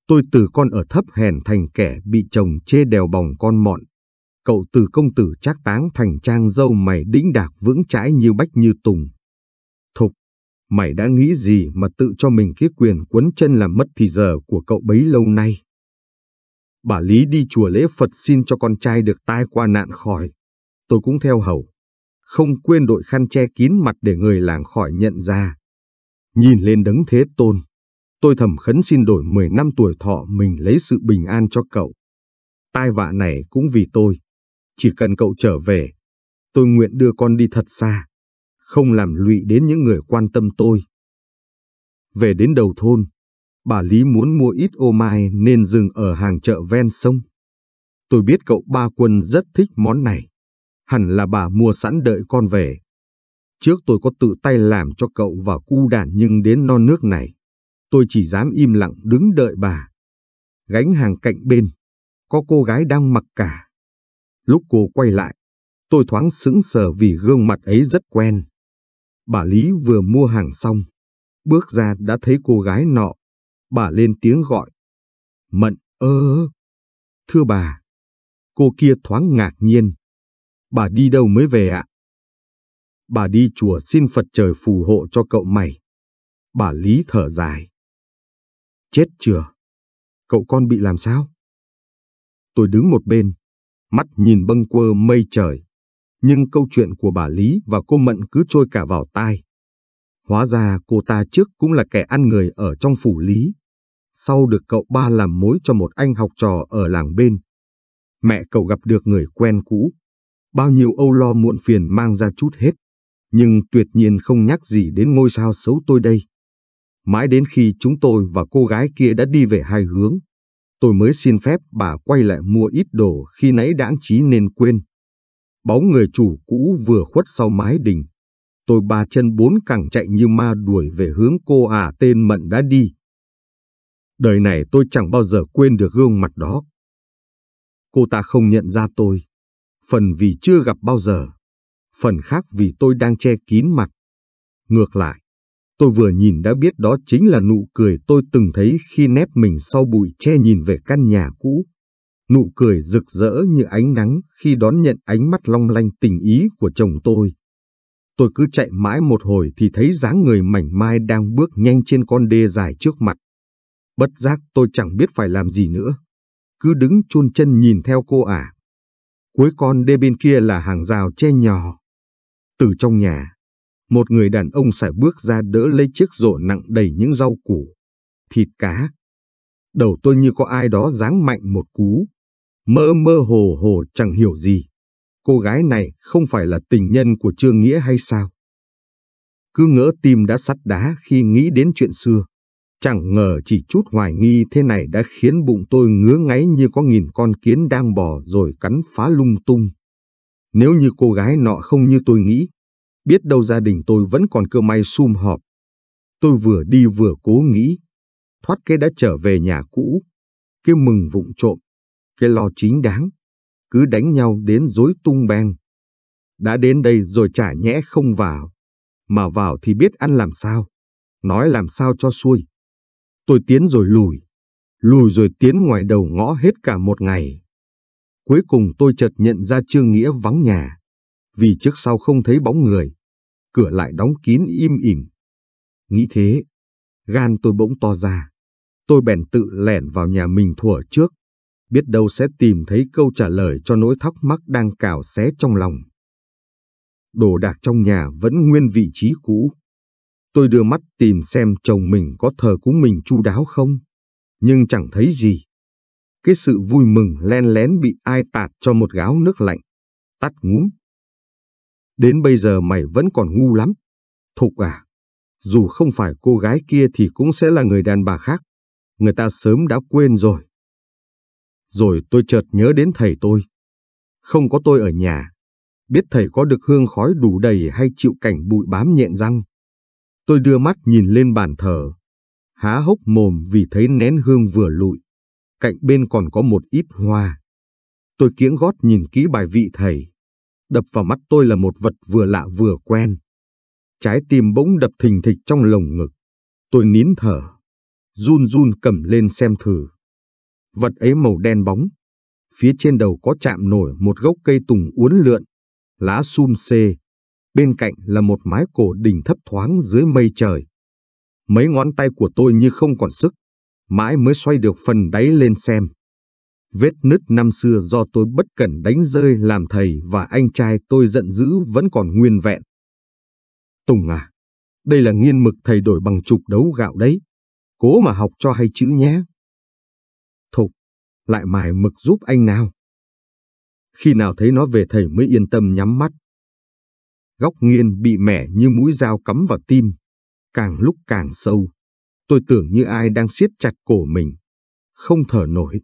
Tôi từ con ở thấp hèn thành kẻ bị chồng chê đèo bòng con mọn. Cậu từ công tử trác táng thành trang dâu mày đĩnh đạc vững chãi như bách như tùng mày đã nghĩ gì mà tự cho mình cái quyền quấn chân làm mất thì giờ của cậu bấy lâu nay. Bà Lý đi chùa lễ Phật xin cho con trai được tai qua nạn khỏi. Tôi cũng theo hầu. Không quên đội khăn che kín mặt để người làng khỏi nhận ra. Nhìn lên đấng thế tôn, tôi thầm khấn xin đổi 10 năm tuổi thọ mình lấy sự bình an cho cậu. Tai vạ này cũng vì tôi. Chỉ cần cậu trở về, tôi nguyện đưa con đi thật xa không làm lụy đến những người quan tâm tôi. Về đến đầu thôn, bà Lý muốn mua ít ô mai nên dừng ở hàng chợ ven sông. Tôi biết cậu ba quân rất thích món này. Hẳn là bà mua sẵn đợi con về. Trước tôi có tự tay làm cho cậu và cu đàn nhưng đến non nước này, tôi chỉ dám im lặng đứng đợi bà. Gánh hàng cạnh bên, có cô gái đang mặc cả. Lúc cô quay lại, tôi thoáng sững sờ vì gương mặt ấy rất quen. Bà Lý vừa mua hàng xong, bước ra đã thấy cô gái nọ. Bà lên tiếng gọi. Mận ơ. Thưa bà. Cô kia thoáng ngạc nhiên. Bà đi đâu mới về ạ? Bà đi chùa xin Phật trời phù hộ cho cậu mày. Bà Lý thở dài. Chết chưa? Cậu con bị làm sao? Tôi đứng một bên, mắt nhìn bâng quơ mây trời nhưng câu chuyện của bà Lý và cô Mận cứ trôi cả vào tai. Hóa ra cô ta trước cũng là kẻ ăn người ở trong phủ Lý. Sau được cậu ba làm mối cho một anh học trò ở làng bên. Mẹ cậu gặp được người quen cũ. Bao nhiêu âu lo muộn phiền mang ra chút hết. Nhưng tuyệt nhiên không nhắc gì đến ngôi sao xấu tôi đây. Mãi đến khi chúng tôi và cô gái kia đã đi về hai hướng, tôi mới xin phép bà quay lại mua ít đồ khi nãy đãng trí nên quên. Bóng người chủ cũ vừa khuất sau mái đình. Tôi ba chân bốn cẳng chạy như ma đuổi về hướng cô à tên Mận đã đi. Đời này tôi chẳng bao giờ quên được gương mặt đó. Cô ta không nhận ra tôi. Phần vì chưa gặp bao giờ. Phần khác vì tôi đang che kín mặt. Ngược lại, tôi vừa nhìn đã biết đó chính là nụ cười tôi từng thấy khi nép mình sau bụi che nhìn về căn nhà cũ nụ cười rực rỡ như ánh nắng khi đón nhận ánh mắt long lanh tình ý của chồng tôi. Tôi cứ chạy mãi một hồi thì thấy dáng người mảnh mai đang bước nhanh trên con đê dài trước mặt. Bất giác tôi chẳng biết phải làm gì nữa. Cứ đứng chôn chân nhìn theo cô ả. À. Cuối con đê bên kia là hàng rào che nhỏ. Từ trong nhà, một người đàn ông sải bước ra đỡ lấy chiếc rổ nặng đầy những rau củ, thịt cá, đầu tôi như có ai đó giáng mạnh một cú. Mơ mơ hồ hồ chẳng hiểu gì. Cô gái này không phải là tình nhân của Trương Nghĩa hay sao? Cứ ngỡ tim đã sắt đá khi nghĩ đến chuyện xưa. Chẳng ngờ chỉ chút hoài nghi thế này đã khiến bụng tôi ngứa ngáy như có nghìn con kiến đang bò rồi cắn phá lung tung. Nếu như cô gái nọ không như tôi nghĩ, biết đâu gia đình tôi vẫn còn cơ may sum họp. Tôi vừa đi vừa cố nghĩ, thoát cái đã trở về nhà cũ, cái mừng vụng trộm, cái lo chính đáng, cứ đánh nhau đến rối tung beng. Đã đến đây rồi chả nhẽ không vào, mà vào thì biết ăn làm sao, nói làm sao cho xuôi. Tôi tiến rồi lùi, lùi rồi tiến ngoài đầu ngõ hết cả một ngày. Cuối cùng tôi chợt nhận ra Trương Nghĩa vắng nhà, vì trước sau không thấy bóng người, cửa lại đóng kín im ỉm. Nghĩ thế, gan tôi bỗng to ra tôi bèn tự lẻn vào nhà mình thủa trước, biết đâu sẽ tìm thấy câu trả lời cho nỗi thắc mắc đang cào xé trong lòng. Đồ đạc trong nhà vẫn nguyên vị trí cũ. Tôi đưa mắt tìm xem chồng mình có thờ cúng mình chu đáo không, nhưng chẳng thấy gì. Cái sự vui mừng len lén bị ai tạt cho một gáo nước lạnh, tắt ngúm. Đến bây giờ mày vẫn còn ngu lắm. Thục à, dù không phải cô gái kia thì cũng sẽ là người đàn bà khác người ta sớm đã quên rồi. Rồi tôi chợt nhớ đến thầy tôi. Không có tôi ở nhà, biết thầy có được hương khói đủ đầy hay chịu cảnh bụi bám nhện răng. Tôi đưa mắt nhìn lên bàn thờ, há hốc mồm vì thấy nén hương vừa lụi, cạnh bên còn có một ít hoa. Tôi kiễng gót nhìn kỹ bài vị thầy, đập vào mắt tôi là một vật vừa lạ vừa quen. Trái tim bỗng đập thình thịch trong lồng ngực, tôi nín thở run run cầm lên xem thử. Vật ấy màu đen bóng, phía trên đầu có chạm nổi một gốc cây tùng uốn lượn, lá sum xê, bên cạnh là một mái cổ đỉnh thấp thoáng dưới mây trời. Mấy ngón tay của tôi như không còn sức, mãi mới xoay được phần đáy lên xem. Vết nứt năm xưa do tôi bất cẩn đánh rơi làm thầy và anh trai tôi giận dữ vẫn còn nguyên vẹn. Tùng à, đây là nghiên mực thầy đổi bằng chục đấu gạo đấy cố mà học cho hay chữ nhé. Thục, lại mài mực giúp anh nào. Khi nào thấy nó về thầy mới yên tâm nhắm mắt. Góc nghiên bị mẻ như mũi dao cắm vào tim, càng lúc càng sâu. Tôi tưởng như ai đang siết chặt cổ mình, không thở nổi.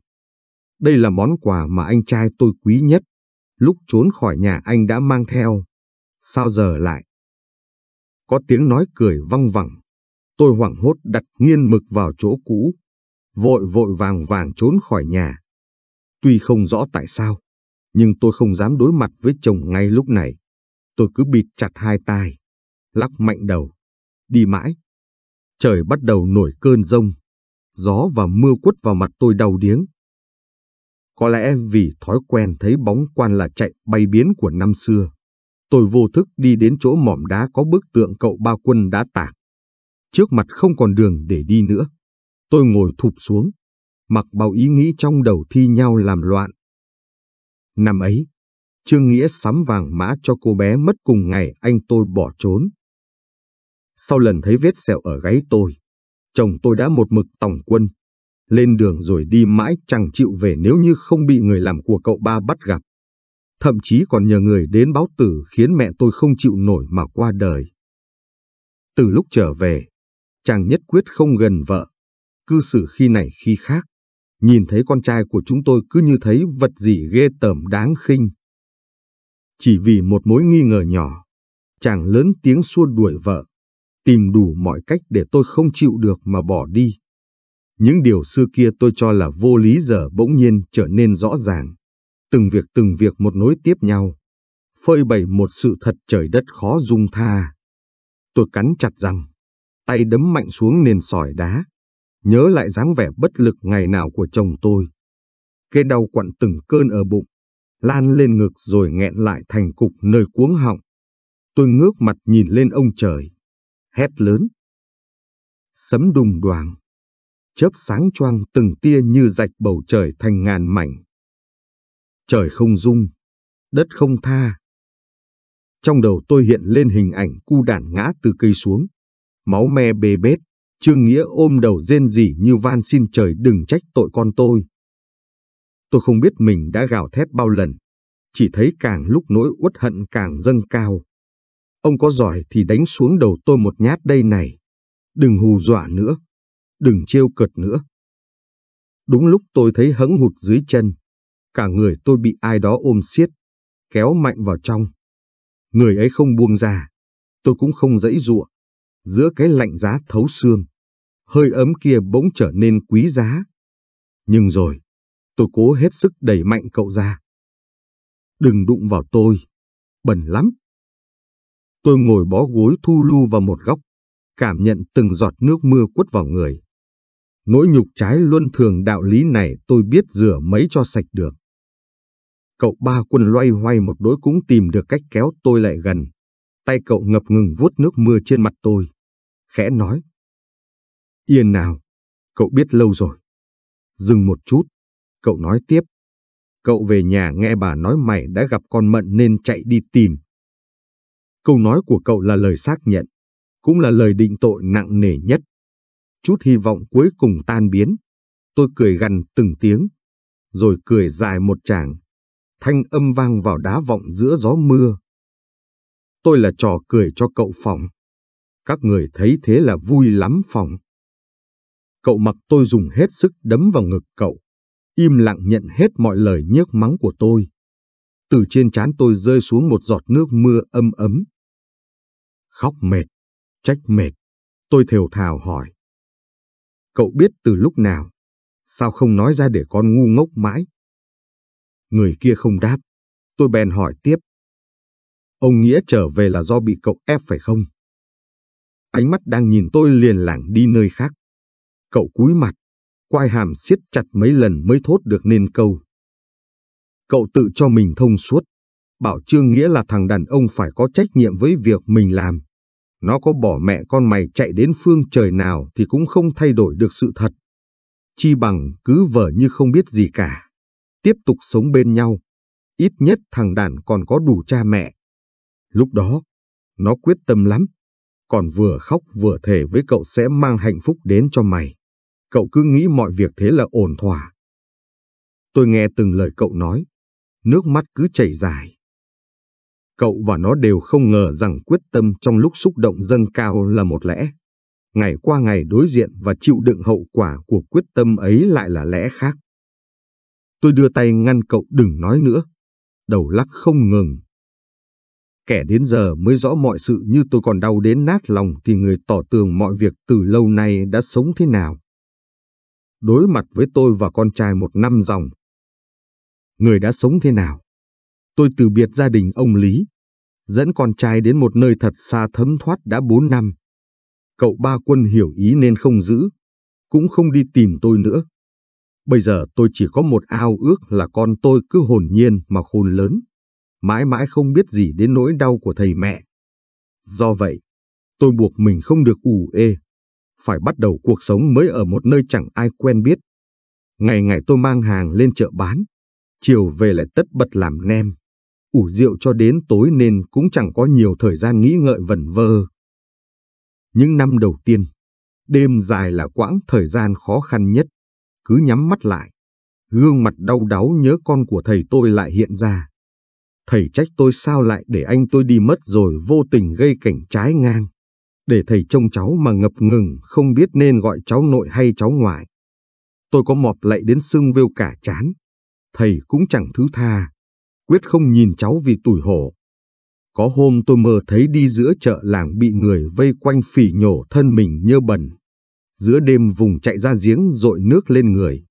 Đây là món quà mà anh trai tôi quý nhất, lúc trốn khỏi nhà anh đã mang theo. Sao giờ lại? Có tiếng nói cười văng vẳng Tôi hoảng hốt đặt nghiên mực vào chỗ cũ, vội vội vàng vàng trốn khỏi nhà. Tuy không rõ tại sao, nhưng tôi không dám đối mặt với chồng ngay lúc này. Tôi cứ bịt chặt hai tai, lắc mạnh đầu, đi mãi. Trời bắt đầu nổi cơn rông, gió và mưa quất vào mặt tôi đau điếng. Có lẽ vì thói quen thấy bóng quan là chạy bay biến của năm xưa, tôi vô thức đi đến chỗ mỏm đá có bức tượng cậu ba quân đã tạc trước mặt không còn đường để đi nữa. Tôi ngồi thụp xuống, mặc bao ý nghĩ trong đầu thi nhau làm loạn. Năm ấy, Trương Nghĩa sắm vàng mã cho cô bé mất cùng ngày anh tôi bỏ trốn. Sau lần thấy vết sẹo ở gáy tôi, chồng tôi đã một mực tòng quân, lên đường rồi đi mãi chẳng chịu về nếu như không bị người làm của cậu ba bắt gặp. Thậm chí còn nhờ người đến báo tử khiến mẹ tôi không chịu nổi mà qua đời. Từ lúc trở về, chàng nhất quyết không gần vợ, cư xử khi này khi khác. Nhìn thấy con trai của chúng tôi cứ như thấy vật gì ghê tởm đáng khinh. Chỉ vì một mối nghi ngờ nhỏ, chàng lớn tiếng xua đuổi vợ, tìm đủ mọi cách để tôi không chịu được mà bỏ đi. Những điều xưa kia tôi cho là vô lý giờ bỗng nhiên trở nên rõ ràng. Từng việc từng việc một nối tiếp nhau, phơi bày một sự thật trời đất khó dung tha. Tôi cắn chặt răng, tay đấm mạnh xuống nền sỏi đá. Nhớ lại dáng vẻ bất lực ngày nào của chồng tôi. Cái đau quặn từng cơn ở bụng, lan lên ngực rồi nghẹn lại thành cục nơi cuống họng. Tôi ngước mặt nhìn lên ông trời, hét lớn. Sấm đùng đoàn chớp sáng choang từng tia như rạch bầu trời thành ngàn mảnh. Trời không dung đất không tha. Trong đầu tôi hiện lên hình ảnh cu đàn ngã từ cây xuống, máu me bê bết, Trương Nghĩa ôm đầu rên rỉ như van xin trời đừng trách tội con tôi. Tôi không biết mình đã gào thét bao lần, chỉ thấy càng lúc nỗi uất hận càng dâng cao. Ông có giỏi thì đánh xuống đầu tôi một nhát đây này. Đừng hù dọa nữa, đừng trêu cợt nữa. Đúng lúc tôi thấy hững hụt dưới chân, cả người tôi bị ai đó ôm siết, kéo mạnh vào trong. Người ấy không buông ra, tôi cũng không dãy giụa, giữa cái lạnh giá thấu xương, hơi ấm kia bỗng trở nên quý giá. Nhưng rồi, tôi cố hết sức đẩy mạnh cậu ra. Đừng đụng vào tôi, bẩn lắm. Tôi ngồi bó gối thu lu vào một góc, cảm nhận từng giọt nước mưa quất vào người. Nỗi nhục trái luân thường đạo lý này tôi biết rửa mấy cho sạch được. Cậu ba quân loay hoay một đối cũng tìm được cách kéo tôi lại gần. Tay cậu ngập ngừng vuốt nước mưa trên mặt tôi khẽ nói. Yên nào, cậu biết lâu rồi. Dừng một chút, cậu nói tiếp. Cậu về nhà nghe bà nói mày đã gặp con mận nên chạy đi tìm. Câu nói của cậu là lời xác nhận, cũng là lời định tội nặng nề nhất. Chút hy vọng cuối cùng tan biến, tôi cười gằn từng tiếng, rồi cười dài một tràng, thanh âm vang vào đá vọng giữa gió mưa. Tôi là trò cười cho cậu phòng. Các người thấy thế là vui lắm phòng. Cậu mặc tôi dùng hết sức đấm vào ngực cậu, im lặng nhận hết mọi lời nhếch mắng của tôi. Từ trên trán tôi rơi xuống một giọt nước mưa âm ấm. Khóc mệt, trách mệt, tôi thều thào hỏi. Cậu biết từ lúc nào, sao không nói ra để con ngu ngốc mãi? Người kia không đáp, tôi bèn hỏi tiếp. Ông Nghĩa trở về là do bị cậu ép phải không? ánh mắt đang nhìn tôi liền lảng đi nơi khác. Cậu cúi mặt, quai hàm siết chặt mấy lần mới thốt được nên câu. Cậu tự cho mình thông suốt, bảo Trương Nghĩa là thằng đàn ông phải có trách nhiệm với việc mình làm. Nó có bỏ mẹ con mày chạy đến phương trời nào thì cũng không thay đổi được sự thật. Chi bằng cứ vờ như không biết gì cả. Tiếp tục sống bên nhau. Ít nhất thằng đàn còn có đủ cha mẹ. Lúc đó, nó quyết tâm lắm còn vừa khóc vừa thề với cậu sẽ mang hạnh phúc đến cho mày. Cậu cứ nghĩ mọi việc thế là ổn thỏa. Tôi nghe từng lời cậu nói, nước mắt cứ chảy dài. Cậu và nó đều không ngờ rằng quyết tâm trong lúc xúc động dâng cao là một lẽ. Ngày qua ngày đối diện và chịu đựng hậu quả của quyết tâm ấy lại là lẽ khác. Tôi đưa tay ngăn cậu đừng nói nữa. Đầu lắc không ngừng, Kẻ đến giờ mới rõ mọi sự như tôi còn đau đến nát lòng thì người tỏ tường mọi việc từ lâu nay đã sống thế nào. Đối mặt với tôi và con trai một năm dòng. Người đã sống thế nào? Tôi từ biệt gia đình ông Lý, dẫn con trai đến một nơi thật xa thấm thoát đã bốn năm. Cậu ba quân hiểu ý nên không giữ, cũng không đi tìm tôi nữa. Bây giờ tôi chỉ có một ao ước là con tôi cứ hồn nhiên mà khôn lớn mãi mãi không biết gì đến nỗi đau của thầy mẹ. Do vậy, tôi buộc mình không được ủ ê, phải bắt đầu cuộc sống mới ở một nơi chẳng ai quen biết. Ngày ngày tôi mang hàng lên chợ bán, chiều về lại tất bật làm nem, ủ rượu cho đến tối nên cũng chẳng có nhiều thời gian nghĩ ngợi vẩn vơ. Những năm đầu tiên, đêm dài là quãng thời gian khó khăn nhất, cứ nhắm mắt lại, gương mặt đau đáu nhớ con của thầy tôi lại hiện ra thầy trách tôi sao lại để anh tôi đi mất rồi vô tình gây cảnh trái ngang. Để thầy trông cháu mà ngập ngừng, không biết nên gọi cháu nội hay cháu ngoại. Tôi có mọp lại đến sưng vêu cả chán. Thầy cũng chẳng thứ tha, quyết không nhìn cháu vì tủi hổ. Có hôm tôi mơ thấy đi giữa chợ làng bị người vây quanh phỉ nhổ thân mình như bẩn. Giữa đêm vùng chạy ra giếng rội nước lên người.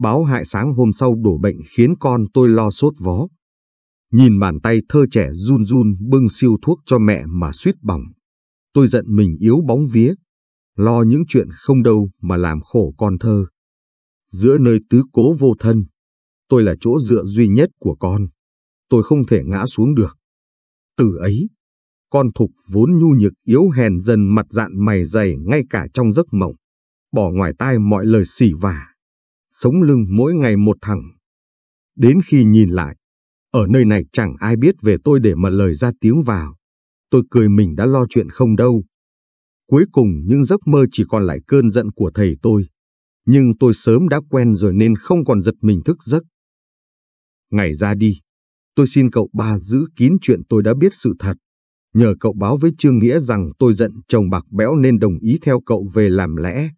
Báo hại sáng hôm sau đổ bệnh khiến con tôi lo sốt vó. Nhìn bàn tay thơ trẻ run run bưng siêu thuốc cho mẹ mà suýt bỏng. Tôi giận mình yếu bóng vía, lo những chuyện không đâu mà làm khổ con thơ. Giữa nơi tứ cố vô thân, tôi là chỗ dựa duy nhất của con. Tôi không thể ngã xuống được. Từ ấy, con thục vốn nhu nhược yếu hèn dần mặt dạn mày dày ngay cả trong giấc mộng, bỏ ngoài tai mọi lời xỉ vả, sống lưng mỗi ngày một thẳng. Đến khi nhìn lại, ở nơi này chẳng ai biết về tôi để mà lời ra tiếng vào. Tôi cười mình đã lo chuyện không đâu. Cuối cùng những giấc mơ chỉ còn lại cơn giận của thầy tôi. Nhưng tôi sớm đã quen rồi nên không còn giật mình thức giấc. Ngày ra đi, tôi xin cậu ba giữ kín chuyện tôi đã biết sự thật. Nhờ cậu báo với Trương Nghĩa rằng tôi giận chồng bạc bẽo nên đồng ý theo cậu về làm lẽ.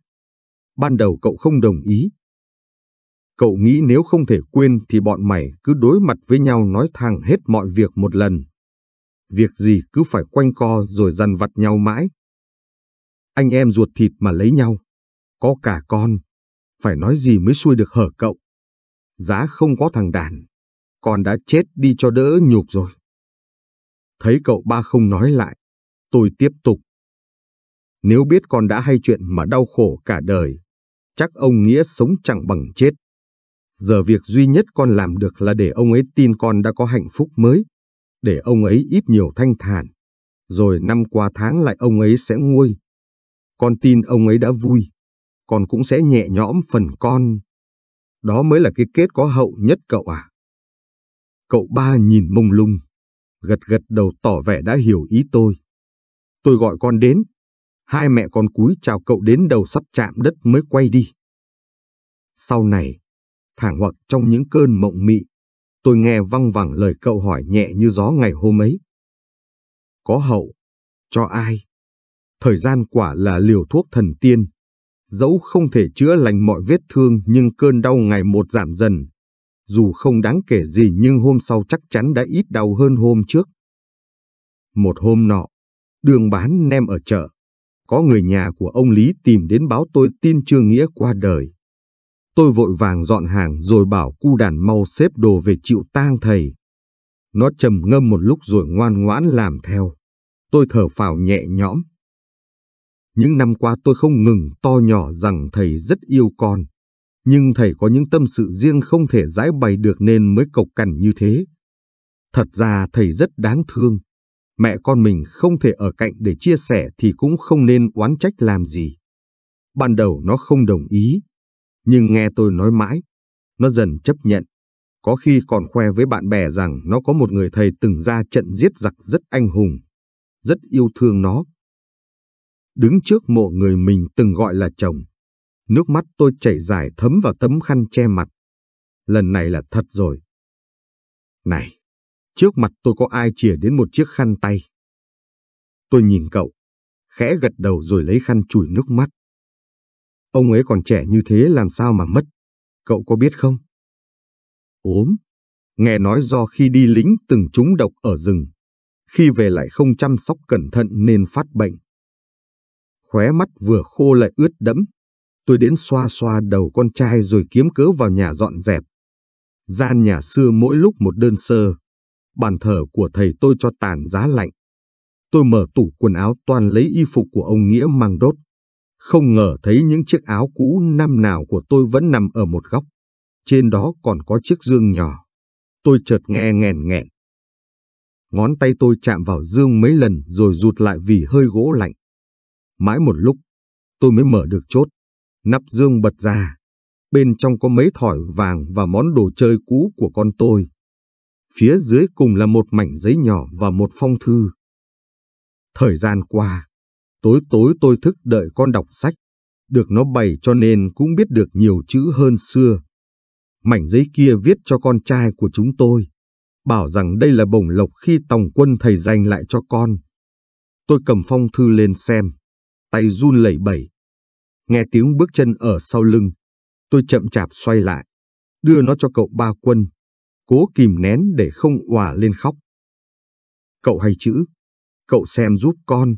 Ban đầu cậu không đồng ý, Cậu nghĩ nếu không thể quên thì bọn mày cứ đối mặt với nhau nói thẳng hết mọi việc một lần. Việc gì cứ phải quanh co rồi dằn vặt nhau mãi. Anh em ruột thịt mà lấy nhau. Có cả con. Phải nói gì mới xuôi được hở cậu. Giá không có thằng đàn. Con đã chết đi cho đỡ nhục rồi. Thấy cậu ba không nói lại. Tôi tiếp tục. Nếu biết con đã hay chuyện mà đau khổ cả đời, chắc ông Nghĩa sống chẳng bằng chết. Giờ việc duy nhất con làm được là để ông ấy tin con đã có hạnh phúc mới, để ông ấy ít nhiều thanh thản, rồi năm qua tháng lại ông ấy sẽ nguôi. Con tin ông ấy đã vui, con cũng sẽ nhẹ nhõm phần con. Đó mới là cái kết có hậu nhất cậu à. Cậu ba nhìn mông lung, gật gật đầu tỏ vẻ đã hiểu ý tôi. Tôi gọi con đến, hai mẹ con cúi chào cậu đến đầu sắp chạm đất mới quay đi. Sau này, thảng hoặc trong những cơn mộng mị, tôi nghe văng vẳng lời cậu hỏi nhẹ như gió ngày hôm ấy. Có hậu, cho ai? Thời gian quả là liều thuốc thần tiên. Dẫu không thể chữa lành mọi vết thương nhưng cơn đau ngày một giảm dần. Dù không đáng kể gì nhưng hôm sau chắc chắn đã ít đau hơn hôm trước. Một hôm nọ, đường bán nem ở chợ. Có người nhà của ông Lý tìm đến báo tôi tin Trương Nghĩa qua đời. Tôi vội vàng dọn hàng rồi bảo cu đàn mau xếp đồ về chịu tang thầy. Nó trầm ngâm một lúc rồi ngoan ngoãn làm theo. Tôi thở phào nhẹ nhõm. Những năm qua tôi không ngừng to nhỏ rằng thầy rất yêu con. Nhưng thầy có những tâm sự riêng không thể giải bày được nên mới cộc cằn như thế. Thật ra thầy rất đáng thương. Mẹ con mình không thể ở cạnh để chia sẻ thì cũng không nên oán trách làm gì. Ban đầu nó không đồng ý, nhưng nghe tôi nói mãi. Nó dần chấp nhận. Có khi còn khoe với bạn bè rằng nó có một người thầy từng ra trận giết giặc rất anh hùng, rất yêu thương nó. Đứng trước mộ người mình từng gọi là chồng, nước mắt tôi chảy dài thấm vào tấm khăn che mặt. Lần này là thật rồi. Này, trước mặt tôi có ai chìa đến một chiếc khăn tay. Tôi nhìn cậu, khẽ gật đầu rồi lấy khăn chùi nước mắt. Ông ấy còn trẻ như thế làm sao mà mất, cậu có biết không? Ốm, nghe nói do khi đi lính từng trúng độc ở rừng, khi về lại không chăm sóc cẩn thận nên phát bệnh. Khóe mắt vừa khô lại ướt đẫm, tôi đến xoa xoa đầu con trai rồi kiếm cớ vào nhà dọn dẹp. Gian nhà xưa mỗi lúc một đơn sơ, bàn thờ của thầy tôi cho tàn giá lạnh. Tôi mở tủ quần áo toàn lấy y phục của ông Nghĩa mang đốt. Không ngờ thấy những chiếc áo cũ năm nào của tôi vẫn nằm ở một góc. Trên đó còn có chiếc dương nhỏ. Tôi chợt nghe nghèn nghẹn. Ngón tay tôi chạm vào dương mấy lần rồi rụt lại vì hơi gỗ lạnh. Mãi một lúc, tôi mới mở được chốt. Nắp dương bật ra. Bên trong có mấy thỏi vàng và món đồ chơi cũ của con tôi. Phía dưới cùng là một mảnh giấy nhỏ và một phong thư. Thời gian qua, Tối tối tôi thức đợi con đọc sách, được nó bày cho nên cũng biết được nhiều chữ hơn xưa. Mảnh giấy kia viết cho con trai của chúng tôi, bảo rằng đây là bổng lộc khi tòng quân thầy dành lại cho con. Tôi cầm phong thư lên xem, tay run lẩy bẩy. Nghe tiếng bước chân ở sau lưng, tôi chậm chạp xoay lại, đưa nó cho cậu ba quân, cố kìm nén để không òa lên khóc. Cậu hay chữ, cậu xem giúp con.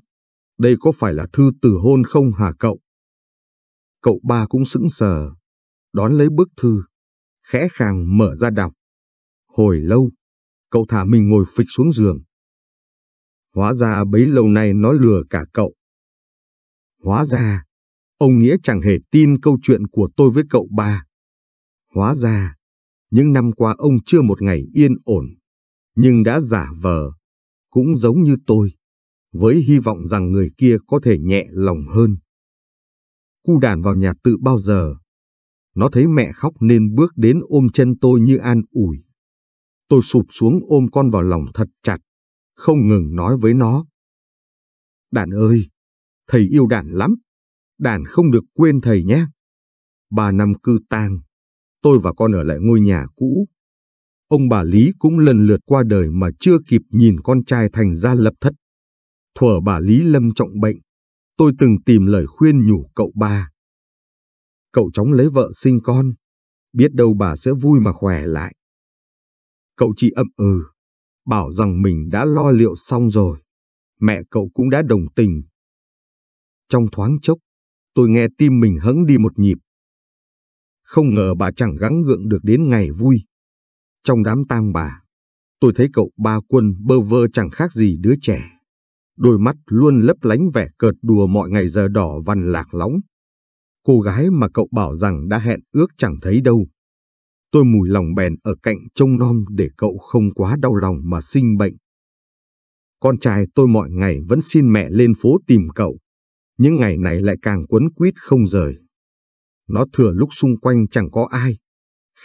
Đây có phải là thư từ hôn không hả cậu? Cậu ba cũng sững sờ, đón lấy bức thư, khẽ khàng mở ra đọc. Hồi lâu, cậu thả mình ngồi phịch xuống giường. Hóa ra bấy lâu nay nó lừa cả cậu. Hóa ra, ông Nghĩa chẳng hề tin câu chuyện của tôi với cậu ba. Hóa ra, những năm qua ông chưa một ngày yên ổn, nhưng đã giả vờ, cũng giống như tôi với hy vọng rằng người kia có thể nhẹ lòng hơn. Cu đàn vào nhà tự bao giờ. Nó thấy mẹ khóc nên bước đến ôm chân tôi như an ủi. Tôi sụp xuống ôm con vào lòng thật chặt, không ngừng nói với nó. Đàn ơi, thầy yêu đàn lắm, đàn không được quên thầy nhé. Ba năm cư tang, tôi và con ở lại ngôi nhà cũ. Ông bà Lý cũng lần lượt qua đời mà chưa kịp nhìn con trai thành ra lập thất thuở bà Lý Lâm trọng bệnh, tôi từng tìm lời khuyên nhủ cậu ba. Cậu chóng lấy vợ sinh con, biết đâu bà sẽ vui mà khỏe lại. Cậu chỉ ậm ừ, bảo rằng mình đã lo liệu xong rồi, mẹ cậu cũng đã đồng tình. Trong thoáng chốc, tôi nghe tim mình hững đi một nhịp. Không ngờ bà chẳng gắng gượng được đến ngày vui. Trong đám tang bà, tôi thấy cậu ba quân bơ vơ chẳng khác gì đứa trẻ đôi mắt luôn lấp lánh vẻ cợt đùa mọi ngày giờ đỏ văn lạc lõng. Cô gái mà cậu bảo rằng đã hẹn ước chẳng thấy đâu. Tôi mùi lòng bèn ở cạnh trông nom để cậu không quá đau lòng mà sinh bệnh. Con trai tôi mọi ngày vẫn xin mẹ lên phố tìm cậu. Những ngày này lại càng quấn quýt không rời. Nó thừa lúc xung quanh chẳng có ai.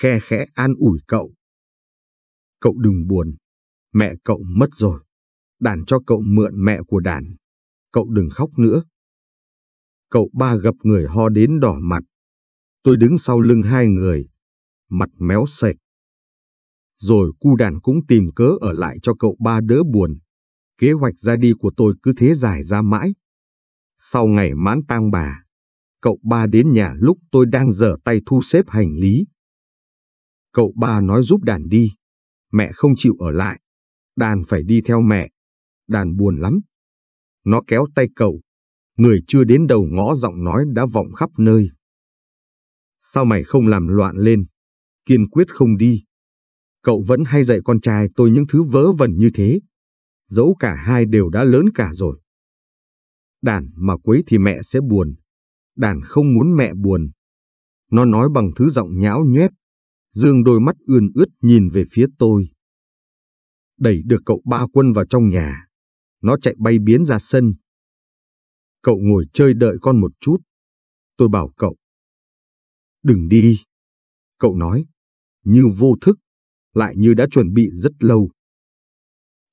Khe khẽ an ủi cậu. Cậu đừng buồn. Mẹ cậu mất rồi đàn cho cậu mượn mẹ của đàn. Cậu đừng khóc nữa. Cậu ba gặp người ho đến đỏ mặt. Tôi đứng sau lưng hai người. Mặt méo sạch. Rồi cu đàn cũng tìm cớ ở lại cho cậu ba đỡ buồn. Kế hoạch ra đi của tôi cứ thế dài ra mãi. Sau ngày mãn tang bà, cậu ba đến nhà lúc tôi đang dở tay thu xếp hành lý. Cậu ba nói giúp đàn đi. Mẹ không chịu ở lại. Đàn phải đi theo mẹ đàn buồn lắm. Nó kéo tay cậu, người chưa đến đầu ngõ giọng nói đã vọng khắp nơi. Sao mày không làm loạn lên, kiên quyết không đi. Cậu vẫn hay dạy con trai tôi những thứ vớ vẩn như thế, dẫu cả hai đều đã lớn cả rồi. Đàn mà quấy thì mẹ sẽ buồn, đàn không muốn mẹ buồn. Nó nói bằng thứ giọng nhão nhoét, dương đôi mắt ươn ướt nhìn về phía tôi đẩy được cậu ba quân vào trong nhà. Nó chạy bay biến ra sân. Cậu ngồi chơi đợi con một chút. Tôi bảo cậu. Đừng đi. Cậu nói. Như vô thức. Lại như đã chuẩn bị rất lâu.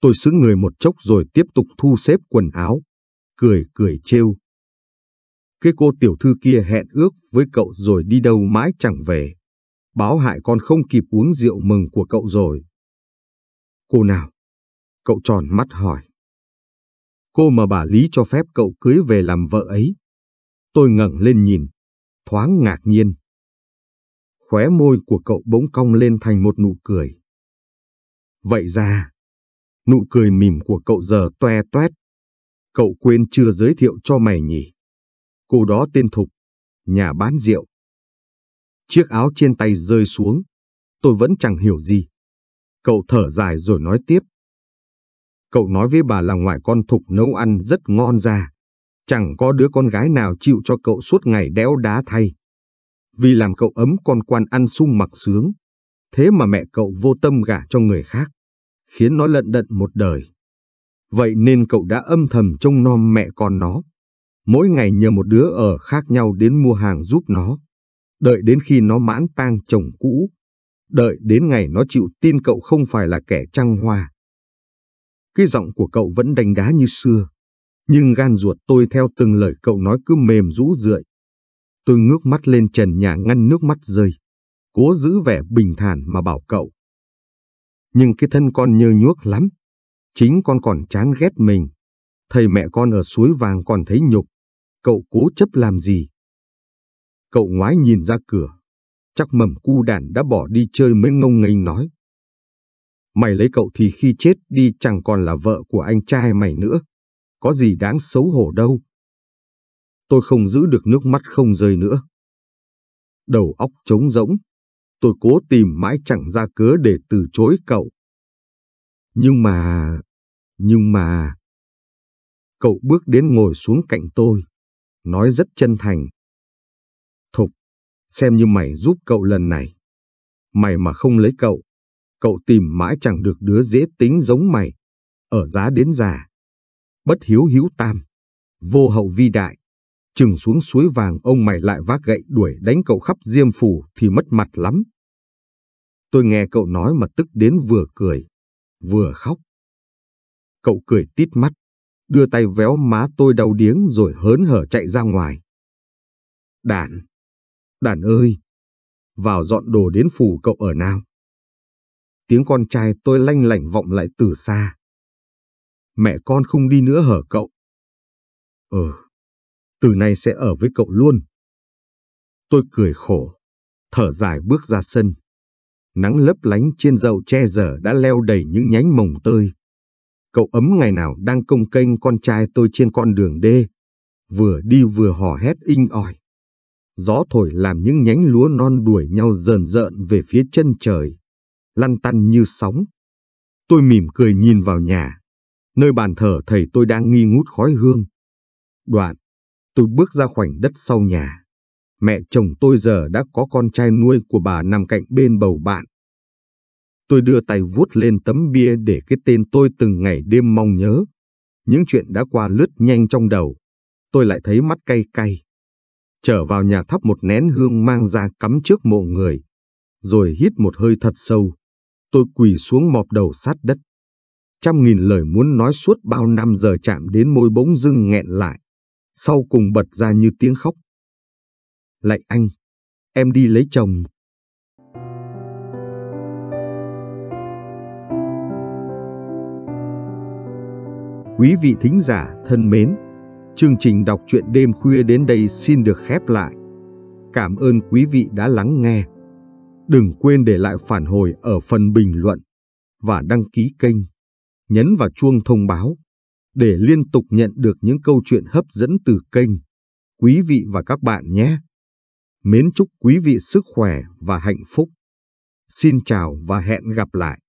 Tôi xứng người một chốc rồi tiếp tục thu xếp quần áo. Cười cười trêu. Cái cô tiểu thư kia hẹn ước với cậu rồi đi đâu mãi chẳng về. Báo hại con không kịp uống rượu mừng của cậu rồi. Cô nào? Cậu tròn mắt hỏi. Cô mà bà Lý cho phép cậu cưới về làm vợ ấy. Tôi ngẩng lên nhìn, thoáng ngạc nhiên. Khóe môi của cậu bỗng cong lên thành một nụ cười. Vậy ra, nụ cười mỉm của cậu giờ toe toét. Cậu quên chưa giới thiệu cho mày nhỉ? Cô đó tên Thục, nhà bán rượu. Chiếc áo trên tay rơi xuống, tôi vẫn chẳng hiểu gì. Cậu thở dài rồi nói tiếp. Cậu nói với bà là ngoài con Thục nấu ăn rất ngon ra. Chẳng có đứa con gái nào chịu cho cậu suốt ngày đéo đá thay. Vì làm cậu ấm con quan ăn sung mặc sướng. Thế mà mẹ cậu vô tâm gả cho người khác. Khiến nó lận đận một đời. Vậy nên cậu đã âm thầm trông nom mẹ con nó. Mỗi ngày nhờ một đứa ở khác nhau đến mua hàng giúp nó. Đợi đến khi nó mãn tang chồng cũ. Đợi đến ngày nó chịu tin cậu không phải là kẻ trăng hoa. Cái giọng của cậu vẫn đánh đá như xưa, nhưng gan ruột tôi theo từng lời cậu nói cứ mềm rũ rượi. Tôi ngước mắt lên trần nhà ngăn nước mắt rơi, cố giữ vẻ bình thản mà bảo cậu. Nhưng cái thân con nhơ nhuốc lắm, chính con còn chán ghét mình. Thầy mẹ con ở suối vàng còn thấy nhục, cậu cố chấp làm gì? Cậu ngoái nhìn ra cửa, chắc mầm cu đàn đã bỏ đi chơi mới ngông nghênh nói. Mày lấy cậu thì khi chết đi chẳng còn là vợ của anh trai mày nữa. Có gì đáng xấu hổ đâu. Tôi không giữ được nước mắt không rơi nữa. Đầu óc trống rỗng, tôi cố tìm mãi chẳng ra cớ để từ chối cậu. Nhưng mà... nhưng mà... Cậu bước đến ngồi xuống cạnh tôi, nói rất chân thành. Thục, xem như mày giúp cậu lần này. Mày mà không lấy cậu, cậu tìm mãi chẳng được đứa dễ tính giống mày, ở giá đến già. Bất hiếu hiếu tam, vô hậu vi đại, chừng xuống suối vàng ông mày lại vác gậy đuổi đánh cậu khắp diêm phủ thì mất mặt lắm. Tôi nghe cậu nói mà tức đến vừa cười, vừa khóc. Cậu cười tít mắt, đưa tay véo má tôi đau điếng rồi hớn hở chạy ra ngoài. Đàn! Đàn ơi! Vào dọn đồ đến phủ cậu ở nào? tiếng con trai tôi lanh lảnh vọng lại từ xa. Mẹ con không đi nữa hở cậu? Ừ, từ nay sẽ ở với cậu luôn. Tôi cười khổ, thở dài bước ra sân. Nắng lấp lánh trên dầu che giờ đã leo đầy những nhánh mồng tơi. Cậu ấm ngày nào đang công kênh con trai tôi trên con đường đê, vừa đi vừa hò hét inh ỏi. Gió thổi làm những nhánh lúa non đuổi nhau dờn rợn về phía chân trời lăn tăn như sóng. Tôi mỉm cười nhìn vào nhà, nơi bàn thờ thầy tôi đang nghi ngút khói hương. Đoạn, tôi bước ra khoảnh đất sau nhà. Mẹ chồng tôi giờ đã có con trai nuôi của bà nằm cạnh bên bầu bạn. Tôi đưa tay vuốt lên tấm bia để cái tên tôi từng ngày đêm mong nhớ. Những chuyện đã qua lướt nhanh trong đầu, tôi lại thấy mắt cay cay. Trở vào nhà thắp một nén hương mang ra cắm trước mộ người, rồi hít một hơi thật sâu tôi quỳ xuống mọp đầu sát đất. Trăm nghìn lời muốn nói suốt bao năm giờ chạm đến môi bỗng dưng nghẹn lại, sau cùng bật ra như tiếng khóc. Lại anh, em đi lấy chồng. Quý vị thính giả thân mến, chương trình đọc truyện đêm khuya đến đây xin được khép lại. Cảm ơn quý vị đã lắng nghe. Đừng quên để lại phản hồi ở phần bình luận và đăng ký kênh, nhấn vào chuông thông báo để liên tục nhận được những câu chuyện hấp dẫn từ kênh. Quý vị và các bạn nhé! Mến chúc quý vị sức khỏe và hạnh phúc. Xin chào và hẹn gặp lại!